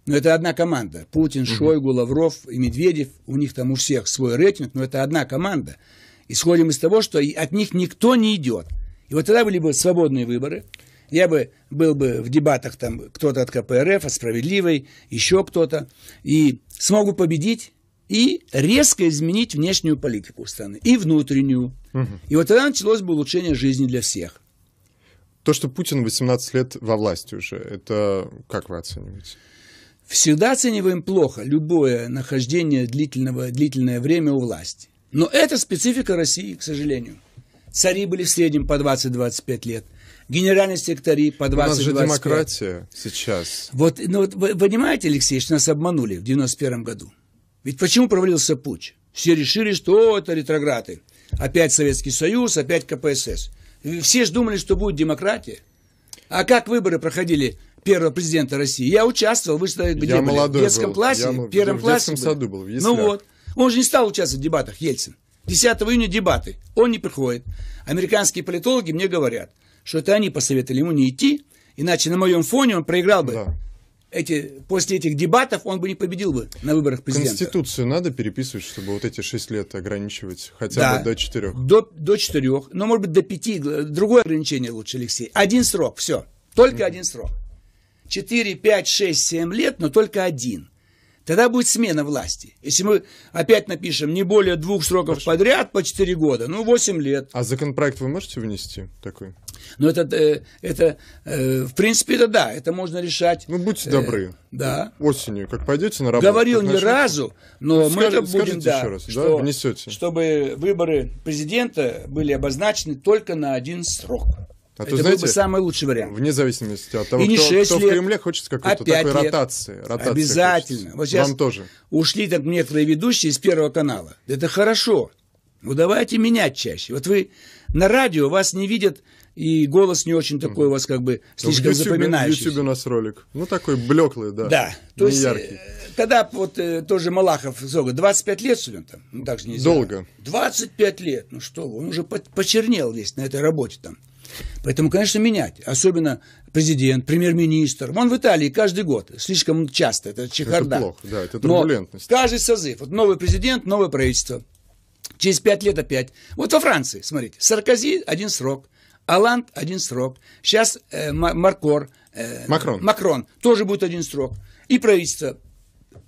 Speaker 2: Но это одна команда. Путин, угу. Шойгу, Лавров и Медведев. У них там у всех свой рейтинг, но это одна команда. Исходим из того, что от них никто не идет. И вот тогда были бы свободные выборы. Я бы был бы в дебатах там кто-то от КПРФ, от Справедливой, еще кто-то, и смогу победить и резко изменить внешнюю политику страны и внутреннюю. Угу. И вот тогда началось бы улучшение жизни для всех.
Speaker 1: То, что Путин 18 лет во власти уже, это как вы оцениваете?
Speaker 2: Всегда оцениваем плохо любое нахождение длительного, длительное время у власти. Но это специфика России, к сожалению. Цари были в среднем по 20-25 лет – генеральные секретари по 20 У нас же 25.
Speaker 1: демократия сейчас.
Speaker 2: Вот, ну, вот вы понимаете, Алексей, что нас обманули в 91 году? Ведь почему провалился путь? Все решили, что это ретрограды. Опять Советский Союз, опять КПСС. Все же думали, что будет демократия. А как выборы проходили первого президента России? Я участвовал, вы что, где я были? в детском был. классе, я, в первом в классе. детском были. саду был, в Ну вот. Он же не стал участвовать в дебатах, Ельцин. 10 июня дебаты. Он не приходит. Американские политологи мне говорят – что это они посоветовали ему не идти, иначе на моем фоне он проиграл бы. Да. Эти, после этих дебатов он бы не победил бы на выборах президента.
Speaker 1: Конституцию надо переписывать, чтобы вот эти шесть лет ограничивать хотя да, бы до четырех.
Speaker 2: До, до 4, но может быть до пяти. Другое ограничение лучше, Алексей. Один срок, все. Только mm один срок. Четыре, пять, шесть, семь лет, но только один. Тогда будет смена власти. Если мы опять напишем не более двух сроков Хорошо. подряд по четыре года, ну восемь лет. А законопроект вы можете внести такой? Но это, э, это э, в принципе, это да, это можно решать. Ну, будьте э, добры. Да. Осенью,
Speaker 1: как пойдете на работу. Говорил ни разу, но Скажи, мы это будем, да, еще раз, что, да, внесете.
Speaker 2: чтобы выборы президента были обозначены только на один срок.
Speaker 1: А это то, знаете, был бы самый
Speaker 2: лучший вариант. Вне зависимости от того, и не кто, 6 кто лет, в Кремле хочет какой-то а такой лет. ротации. ротации Обязательно. Вот Вам тоже. ушли так некоторые ведущие из Первого канала. Это хорошо. Ну давайте менять чаще. Вот вы на радио вас не видят и голос не очень такой у вас как бы ну, слишком в YouTube, запоминающийся. В
Speaker 1: YouTube у нас ролик.
Speaker 2: Ну, такой блеклый, да. Да. То есть, э, яркий. когда вот э, тоже Малахов, Зога, 25 лет студентам, ну, так же нельзя. Долго. 25 лет, ну что он уже почернел весь на этой работе там. Поэтому, конечно, менять. Особенно президент, премьер-министр. Вон в Италии каждый год. Слишком часто. Это чехарда. Это плохо, да, это турбулентность. Но каждый созыв. Вот новый президент, новое правительство. Через пять лет опять. Вот во Франции, смотрите, Саркози один срок – Аланд один срок. Сейчас э, Маркор. Э, Макрон. Макрон. Тоже будет один срок. И правительство.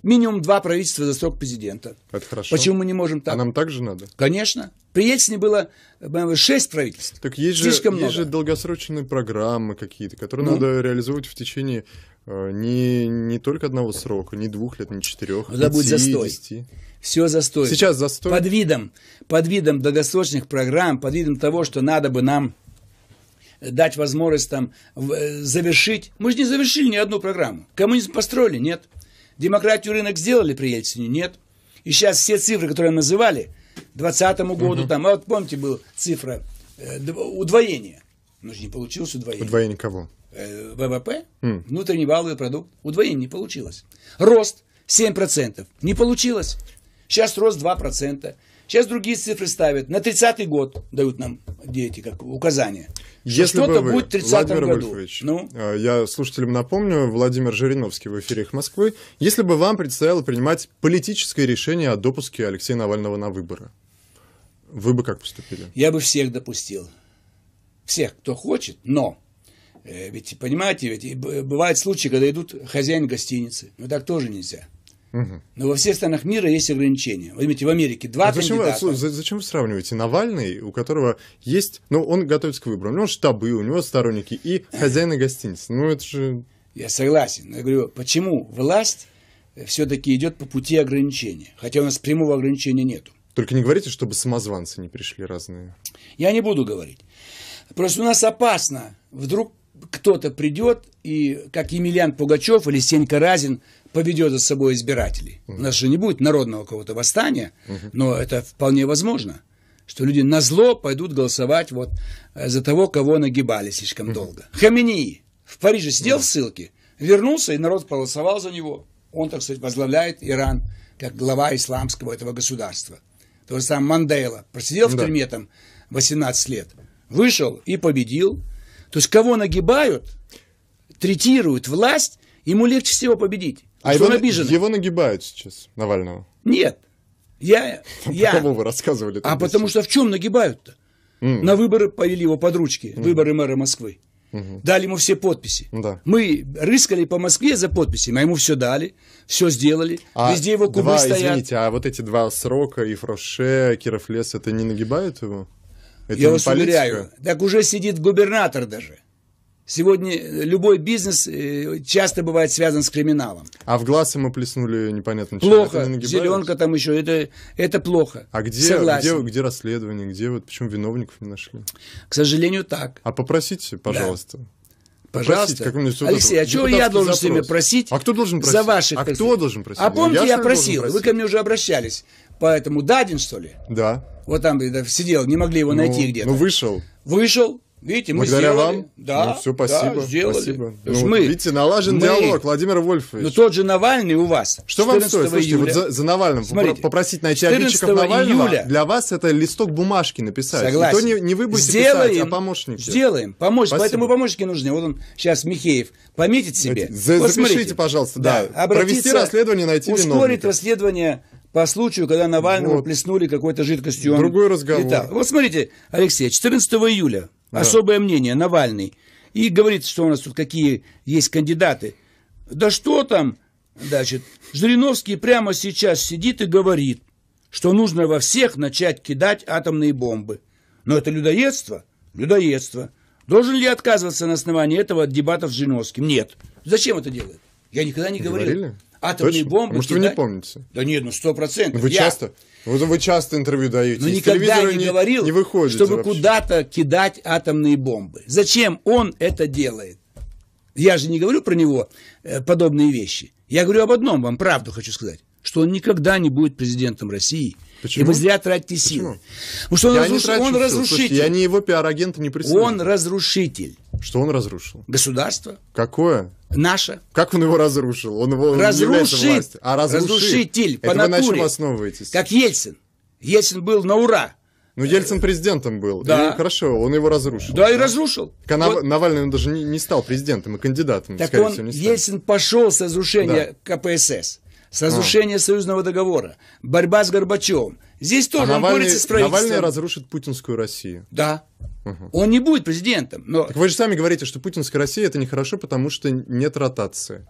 Speaker 2: Минимум два правительства за срок президента. Это хорошо. Почему мы не можем а так? А нам также надо? Конечно. При Ельцине было э, шесть правительств. Так есть Слишком же, много. есть же
Speaker 1: долгосрочные программы какие-то, которые ну, надо реализовывать в течение э, не, не только одного срока, не двух лет, не четырех, Это пяти, будет застой. Десяти.
Speaker 2: Все застой. Сейчас застой. Под видом, под видом долгосрочных программ, под видом того, что надо бы нам дать возможность там э, завершить. Мы же не завершили ни одну программу. Коммунизм построили? Нет. Демократию рынок сделали при Ельцине? Нет. И сейчас все цифры, которые называли, 2020 году, угу. там, а вот помните, была цифра э, удвоения. Ну же не получилось удвоение. Удвоение кого? Э, ВВП, mm. внутренний валовый продукт. Удвоение не получилось. Рост 7%. Не получилось. Сейчас рост 2%. Сейчас другие цифры ставят. На 30-й год дают нам дети как указания.
Speaker 1: Если что-то бы будет в 30 Владимир году. Вольфович, ну? А, я слушателям напомню, Владимир Жириновский в эфире «Их Москвы». Если бы вам предстояло принимать политическое решение о допуске Алексея Навального на выборы, вы бы как поступили?
Speaker 2: Я бы всех допустил. Всех, кто хочет, но... Э, ведь, понимаете, ведь бывают случаи, когда идут хозяин гостиницы. Но так тоже нельзя. Угу. Но во всех странах мира есть ограничения. Возьмите, в Америке два а зачем, кандидата.
Speaker 1: зачем вы сравниваете Навальный, у которого есть... Ну, он
Speaker 2: готовится к выборам, у него штабы, у него сторонники и
Speaker 1: *laughs* хозяина гостиницы. Ну, это же...
Speaker 2: Я согласен. Но я говорю, почему власть э, все-таки идет по пути ограничения? Хотя у нас прямого ограничения нету. Только не говорите, чтобы самозванцы не пришли разные. Я не буду говорить. Просто у нас опасно вдруг кто-то придет и, как Емельян Пугачев или Сенька Разин, поведет за собой избирателей. У нас же не будет народного кого то восстания, но это вполне возможно, что люди на зло пойдут голосовать вот э, за того, кого нагибали слишком долго. Хамини в Париже сидел в ссылке, вернулся, и народ проголосовал за него. Он, так сказать, возглавляет Иран как глава исламского этого государства. То же самое Мандейла просидел в тюрьме там 18 лет, вышел и победил – то есть кого нагибают, третируют власть, ему легче всего победить. А его, он его нагибают
Speaker 1: сейчас, Навального?
Speaker 2: Нет. Я, *laughs* я... Кому вы
Speaker 1: рассказывали? А потому
Speaker 2: сейчас? что в чем нагибают-то? Mm. На выборы повели его под ручки, mm. выборы мэра Москвы. Угу. Дали ему все подписи. Да. Мы рыскали по Москве за подписями, а ему все дали, все сделали. А Везде его кубы два, стоят. Извините, а вот эти два
Speaker 1: срока, и Фроше, Киров Лес, это не нагибают его? Это Я вас политика? уверяю.
Speaker 2: Так уже сидит губернатор даже. Сегодня э, любой бизнес э, часто бывает связан с криминалом.
Speaker 1: А в глаз ему плеснули непонятно
Speaker 2: чем. Плохо. Не Зеленка там еще. Это, это плохо. А где, где, где
Speaker 1: расследование? Где вот почему виновников не нашли? К сожалению, так. А попросите, пожалуйста. Да.
Speaker 2: Пожалуйста. Просить, Алексей, а чего я должен запрос? с ними
Speaker 1: просить? А кто должен просить? За ваших. А кто должен просить? А помните, я, я просил, вы ко мне
Speaker 2: уже обращались. Поэтому Дадин, что ли? Да. Вот там сидел, не могли его ну, найти где-то. Ну, вышел. Вышел, Видите, мы Благодаря сделали. вам? Да. Ну, все, спасибо. Да, сделали. спасибо. Ну, мы, видите, налажен мы, диалог, Владимир Вольфович. Но ну, тот же Навальный у вас. Что вам стоит? Слушайте, июля, вот за, за Навальным смотрите, попросить
Speaker 1: найти обидчиков Навального, июля,
Speaker 2: для вас это листок бумажки написать. Согласен. И не, не вы будете сделаем, писать, а помощники. Сделаем. Помощь, поэтому помощники нужны. Вот он сейчас, Михеев, пометит себе. Э, за, вот запишите, смотрите. пожалуйста, да. да. Провести расследование, найти ускорит виновника. расследование по случаю, когда Навальному вот. плеснули какой-то жидкостью. Другой разговор. Итак, вот смотрите, Алексей, 14 июля да. особое мнение, Навальный. И говорит, что у нас тут какие есть кандидаты. Да что там, значит, Жириновский прямо сейчас сидит и говорит, что нужно во всех начать кидать атомные бомбы. Но это людоедство? Людоедство. Должен ли отказываться на основании этого от дебатов с Жириновским? Нет. Зачем это делать? Я никогда не говорил. Говорили? атомные Точно? бомбы. Может, кида... вы не помните? Да нет, ну сто процентов. Вы я... часто?
Speaker 1: Вот вы часто интервью даете. Но ну, никогда не, не говорил, не выходите чтобы вообще.
Speaker 2: куда-то кидать атомные бомбы. Зачем он это делает? Я же не говорю про него э, подобные вещи. Я говорю об одном, вам правду хочу сказать, что он никогда не будет президентом России. Почему? И мы зря тратите силы. Потому что он, я разруш... не он разрушитель. Слушайте, я не его пиар-агент не представляю. Он разрушитель. Что он разрушил? Государство. Какое? Наше.
Speaker 1: Как он его разрушил? Он его разрушит. А разрушит. разрушитель по Это натуре. на чем основываетесь? Как Ельцин. Ельцин был на ура. Ну, Ельцин президентом был. Да. И, ну, хорошо, он его разрушил. Да, и разрушил. Канав... Вот. Навальный он даже не, не стал президентом и а кандидатом. Так он, всего, не
Speaker 2: стал. Ельцин пошел с разрушения да. КПСС разрушение союзного договора, борьба с Горбачевым. Здесь тоже а он Навальный, борется с правительством. Навальный разрушит
Speaker 1: путинскую Россию. Да. Угу. Он не будет президентом. Но... Так вы же сами говорите, что путинская Россия это нехорошо, потому что нет ротации.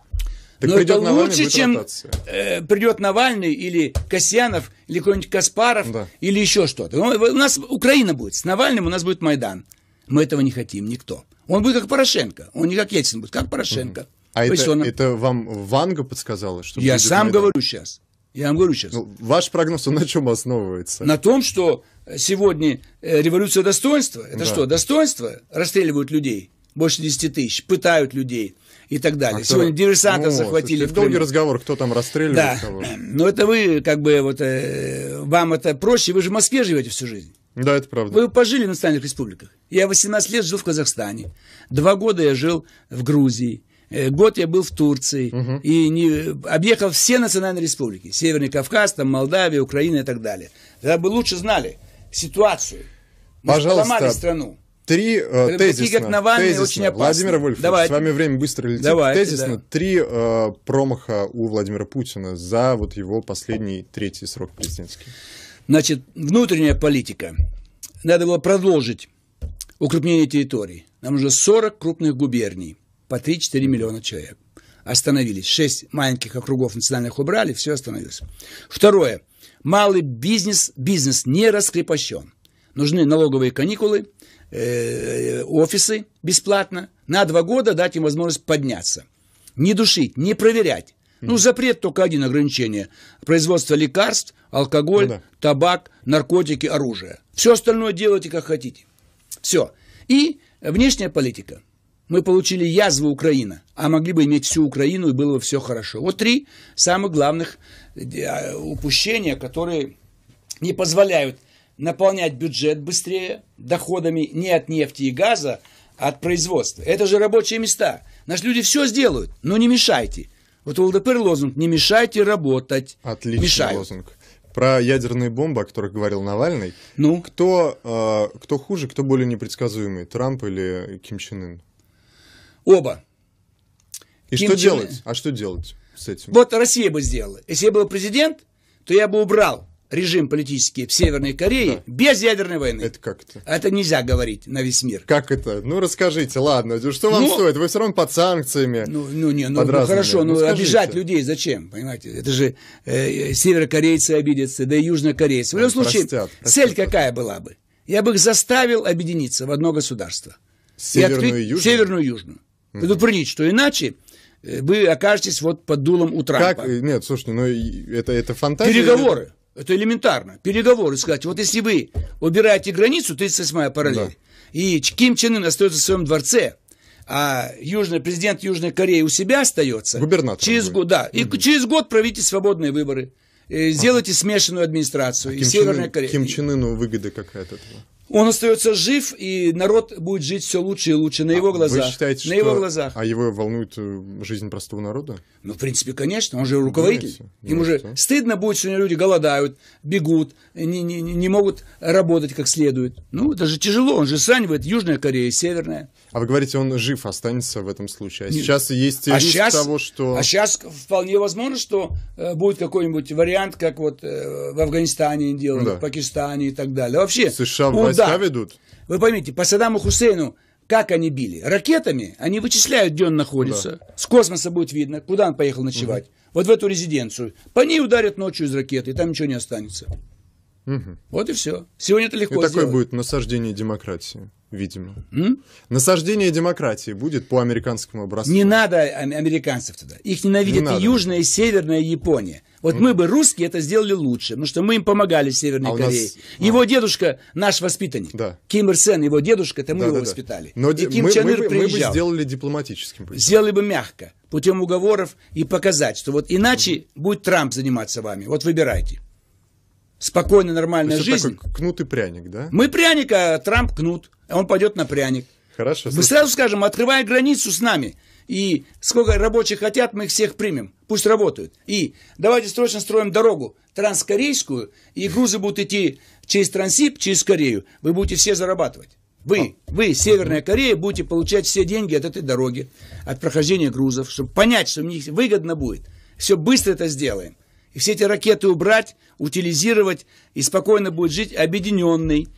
Speaker 2: Так но придет это Навальный, лучше, чем э, придет Навальный или Касьянов, или какой-нибудь Каспаров, да. или еще что-то. У нас Украина будет. С Навальным у нас будет Майдан. Мы этого не хотим, никто. Он будет как Порошенко. Он не как Ельцин будет, как Порошенко. Угу. А это, он...
Speaker 1: это вам Ванга подсказала? Что Я сам Майдан?
Speaker 2: говорю сейчас. Я вам говорю сейчас. Ну, ваш прогноз, он на чем основывается? На том, что сегодня э, революция достоинства. Это да. что, достоинство? Расстреливают людей. Больше 10 тысяч. Пытают людей и так далее. А Сегодня кто... диверсантов ну, захватили. Это долгий разговор, кто там расстреливает да. кого. Но это вы, как бы, вот, э, вам это проще, вы же в Москве живете всю жизнь. Да, это правда. Вы пожили в национальных республиках. Я 18 лет жил в Казахстане. Два года я жил в Грузии. Э, год я был в Турции угу. и не, объехал все национальные республики. Северный Кавказ, там Молдавия, Украина и так далее. Тогда бы лучше знали ситуацию.
Speaker 1: Мы Пожалуйста. страну. Три э, э тезисно, Такие, как Навальный, тезисно. очень опасно. Владимир Вольфович, Давайте. с вами время быстро летит. Давайте, тезисно, да. три э, промаха у Владимира Путина за вот его последний третий срок президентский.
Speaker 2: Значит, внутренняя политика. Надо было продолжить укрепление территорий. Нам уже 40 крупных губерний по 3-4 миллиона человек. Остановились. Шесть маленьких округов национальных убрали, все остановилось. Второе. Малый бизнес, бизнес не раскрепощен. Нужны налоговые каникулы, э, офисы бесплатно. На два года дать им возможность подняться. Не душить, не проверять. Ну, запрет только один ограничение. Производство лекарств, алкоголь, ну, да. табак, наркотики, оружие. Все остальное делайте как хотите. Все. И внешняя политика. Мы получили язву Украина, а могли бы иметь всю Украину, и было бы все хорошо. Вот три самых главных э, упущения, которые не позволяют наполнять бюджет быстрее доходами не от нефти и газа, а от производства. Это же рабочие места. Наши люди все сделают, но не мешайте. Вот у ЛДПР лозунг «Не мешайте работать». Отличный Мешают. лозунг.
Speaker 1: Про ядерные бомбы, о которых говорил Навальный. Ну? Кто, э, кто хуже, кто более непредсказуемый, Трамп или Ким Чен Ын? Оба. И Ким что Чен... делать? А что делать с этим?
Speaker 2: Вот Россия бы сделала. Если я был президент, то я бы убрал режим политический в Северной Корее да. без ядерной войны. Это как это? Это нельзя говорить на весь
Speaker 1: мир. Как это? Ну расскажите, ладно, что вам ну, стоит? Вы все равно под санкциями.
Speaker 2: Ну, ну не, ну, ну хорошо, ну, ну обижать людей зачем? Понимаете, это же э, северокорейцы обидятся, да и южнокорейцы. В любом случае, простят, цель простят. какая была бы? Я бы их заставил объединиться в одно государство. Северную и, открыть... и южную? Северную и южную предупредить, что иначе э, вы окажетесь вот под дулом у Трампа. Как? Э, нет, слушайте, ну это, это фантазия. Переговоры. Это элементарно. Переговоры сказать. Вот если вы убираете границу, 38-я параллель, да. и Ким Чен Ын остается в своем дворце, а южный президент Южной Кореи у себя остается. Губернатор. Через год, да. Угу. И через год проведите свободные выборы. Э, сделайте смешанную администрацию. А и Ким Северная Корея. Ким
Speaker 1: Чен Ыну выгода какая-то.
Speaker 2: Он остается жив, и народ будет жить все лучше и лучше на а его глазах. Вы считаете, на что... его глазах. А его волнует э, жизнь простого народа? Ну, в принципе, конечно, он же руководитель. Думаете? Ему ну, же стыдно будет, что люди голодают, бегут, не, не, не могут работать как следует. Ну, это же тяжело, он же сравнивает Южная Корея и Северная.
Speaker 1: А вы говорите, он жив останется
Speaker 2: в этом случае. А Нет. сейчас есть а риск сейчас, того, что... А сейчас вполне возможно, что э, будет какой-нибудь вариант, как вот э, в Афганистане делали, да. в Пакистане и так далее. Вообще, США, удар Войска ведут. Вы поймите, по Саддаму Хусейну как они били? Ракетами они вычисляют, где он находится. Да. С космоса будет видно, куда он поехал ночевать. Угу. Вот в эту резиденцию. По ней ударят ночью из ракеты, и там ничего не останется. Угу. Вот и все. Сегодня это легко и сделать. такое
Speaker 1: будет насаждение демократии видимо.
Speaker 2: М? Насаждение демократии будет по американскому образцу. Не надо американцев туда. Их ненавидят не и южная, и северная Япония. Вот мы бы, русские, это сделали лучше, потому что мы им помогали Северной а Корее. Нас... Его а. дедушка наш воспитанник. Да. Kim Ир Сен, его дедушка, это мы да, его да, воспитали. Но и Ким мы, Чен Ир мы, приезжал. мы бы сделали дипломатическим путем. Сделали бы мягко, путем уговоров и показать, что вот иначе будет Трамп заниматься вами. Вот выбирайте спокойная, нормальная То жизнь. Такой
Speaker 1: кнут и пряник, да?
Speaker 2: Мы пряник, а Трамп кнут. Он пойдет на пряник. Хорошо. Мы сразу скажем, открывай границу с нами. И сколько рабочих хотят, мы их всех примем. Пусть работают. И давайте срочно строим дорогу транскорейскую, и грузы будут идти через Трансип, через Корею. Вы будете все зарабатывать. Вы, а. вы, Северная Корея, будете получать все деньги от этой дороги, от прохождения грузов, чтобы понять, что мне выгодно будет. Все быстро это сделаем. И все эти ракеты убрать, утилизировать, и спокойно будет жить объединенный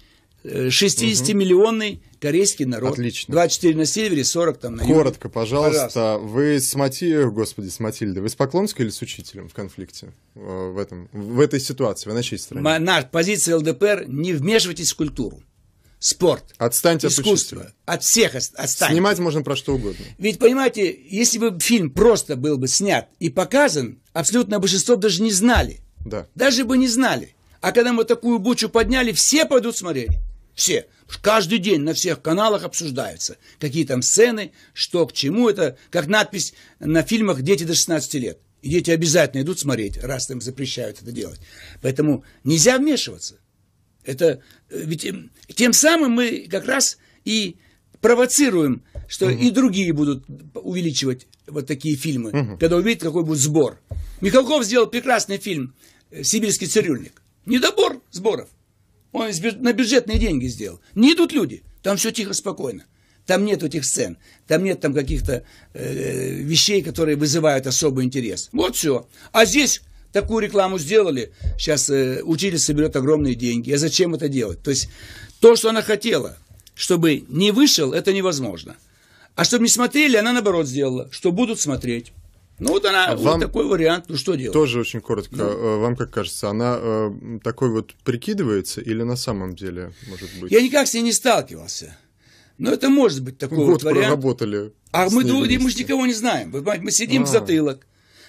Speaker 2: 60-миллионный э, корейский народ. Отлично. 24 на севере, 40 там на юге. Коротко, пожалуйста.
Speaker 1: пожалуйста. Вы с Матильдой, господи, с Матильдой, вы с Поклонской или с учителем в конфликте? Э, в, этом, в этой ситуации, вы на чьей
Speaker 2: стороне? Наша позиция ЛДПР – не вмешивайтесь в культуру спорт, Отстаньте искусство, от, от всех отстаньте. Снимать можно про что угодно. Ведь, понимаете, если бы фильм просто был бы снят и показан, абсолютно большинство даже не знали. Да. Даже бы не знали. А когда мы такую бучу подняли, все пойдут смотреть. Все. Каждый день на всех каналах обсуждаются, какие там сцены, что к чему. Это как надпись на фильмах «Дети до 16 лет». И дети обязательно идут смотреть, раз им запрещают это делать. Поэтому нельзя вмешиваться. Это Э, ведь эм, тем самым мы как раз и провоцируем, что угу. и другие будут увеличивать вот такие фильмы, угу. когда увидят, какой будет сбор. Михалков сделал прекрасный фильм э, «Сибирский цирюльник». Недобор сборов. Он на бюджетные деньги сделал. Не идут люди. Там все тихо, спокойно. Там нет этих сцен, там нет там каких-то э, вещей, которые вызывают особый интерес. Вот все. А здесь Такую рекламу сделали, сейчас э, учитель соберет огромные деньги. А зачем это делать? То есть то, что она хотела, чтобы не вышел, это невозможно. А чтобы не смотрели, она наоборот сделала, что будут смотреть. Ну вот она, а вот такой вариант, ну что делать? Тоже
Speaker 1: очень коротко, ну. Э, вам как кажется, она э, такой вот прикидывается или на самом деле
Speaker 2: может быть? Я никак с ней не сталкивался.
Speaker 1: Но это может быть такой Год вот вариант. проработали.
Speaker 2: А мы, мы же никого не знаем. Мы сидим а -а -а. в затылок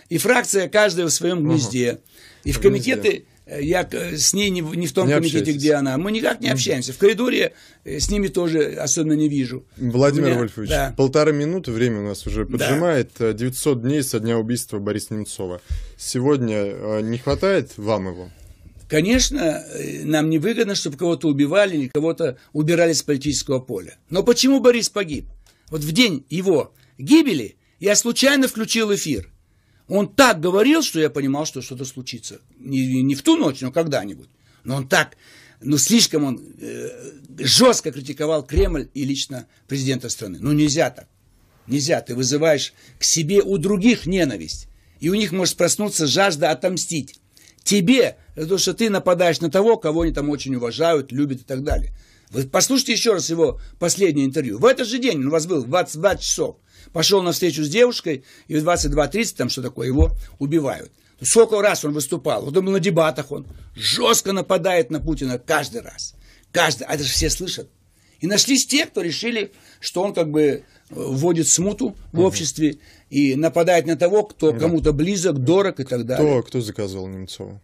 Speaker 2: и фракция каждая в своем гнезде. Угу. И в комитеты э, я э, с ней не, не в том не комитете, общаетесь. где она. Мы никак не общаемся. В коридоре э, с ними тоже особенно не вижу. Владимир меня, Вольфович, да.
Speaker 1: полторы минуты, время у нас уже поджимает. Да. 900 дней со дня
Speaker 2: убийства Бориса Немцова. Сегодня не хватает вам его? Конечно, нам не выгодно, чтобы кого-то убивали или кого-то убирали с политического поля. Но почему Борис погиб? Вот в день его гибели я случайно включил эфир – он так говорил, что я понимал, что что-то случится. Не, не в ту ночь, но когда-нибудь. Но он так, ну слишком он э, жестко критиковал Кремль и лично президента страны. Ну нельзя так. Нельзя. Ты вызываешь к себе у других ненависть. И у них может проснуться жажда отомстить. Тебе, потому что ты нападаешь на того, кого они там очень уважают, любят и так далее. Вы послушайте еще раз его последнее интервью. В этот же день он у вас был в 22 часов. Пошел на встречу с девушкой, и в 22.30, там что такое, его убивают. Сколько раз он выступал, вот он был на дебатах, он жестко нападает на Путина каждый раз. Каждый, а это же все слышат. И нашлись те, кто решили, что он как бы э, вводит смуту в обществе угу. и нападает на того, кто да. кому-то близок, дорог и так далее. Кто, кто заказывал Немцова?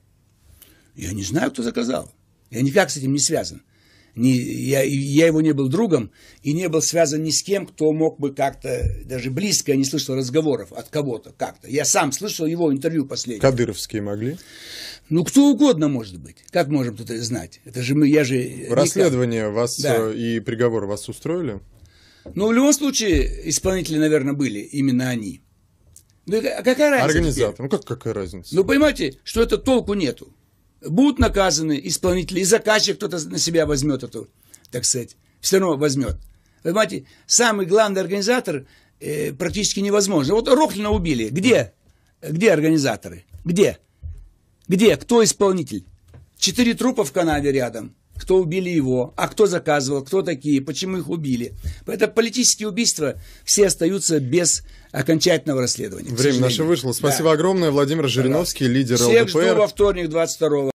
Speaker 2: Я не знаю, кто заказал. Я никак с этим не связан не, я, я его не был другом и не был связан ни с кем, кто мог бы как-то, даже близко, я не слышал разговоров от кого-то как-то. Я сам слышал его интервью последнее. Кадыровские могли? Ну, кто угодно может быть. Как можем тут знать? Это же мы, я же... Расследование никак... вас да. Э,
Speaker 1: и приговор вас устроили?
Speaker 2: Ну, в любом случае, исполнители, наверное, были именно они. Ну, а какая разница? Организатор.
Speaker 1: Теперь? Ну, как какая разница?
Speaker 2: Ну, понимаете, что это толку нету будут наказаны исполнители, и заказчик кто-то на себя возьмет эту, так сказать, все равно возьмет. Вы понимаете, самый главный организатор э, практически невозможно. Вот Рохлина убили. Где? Где организаторы? Где? Где? Кто исполнитель? Четыре трупа в Канаде рядом. Кто убили его? А кто заказывал? Кто такие? Почему их убили? Это политические убийства все остаются без окончательного расследования. Время наше вышло. Спасибо
Speaker 1: да. огромное. Владимир Жириновский, лидер Всех ЛДПР. Всех жду во
Speaker 2: вторник 22 -го.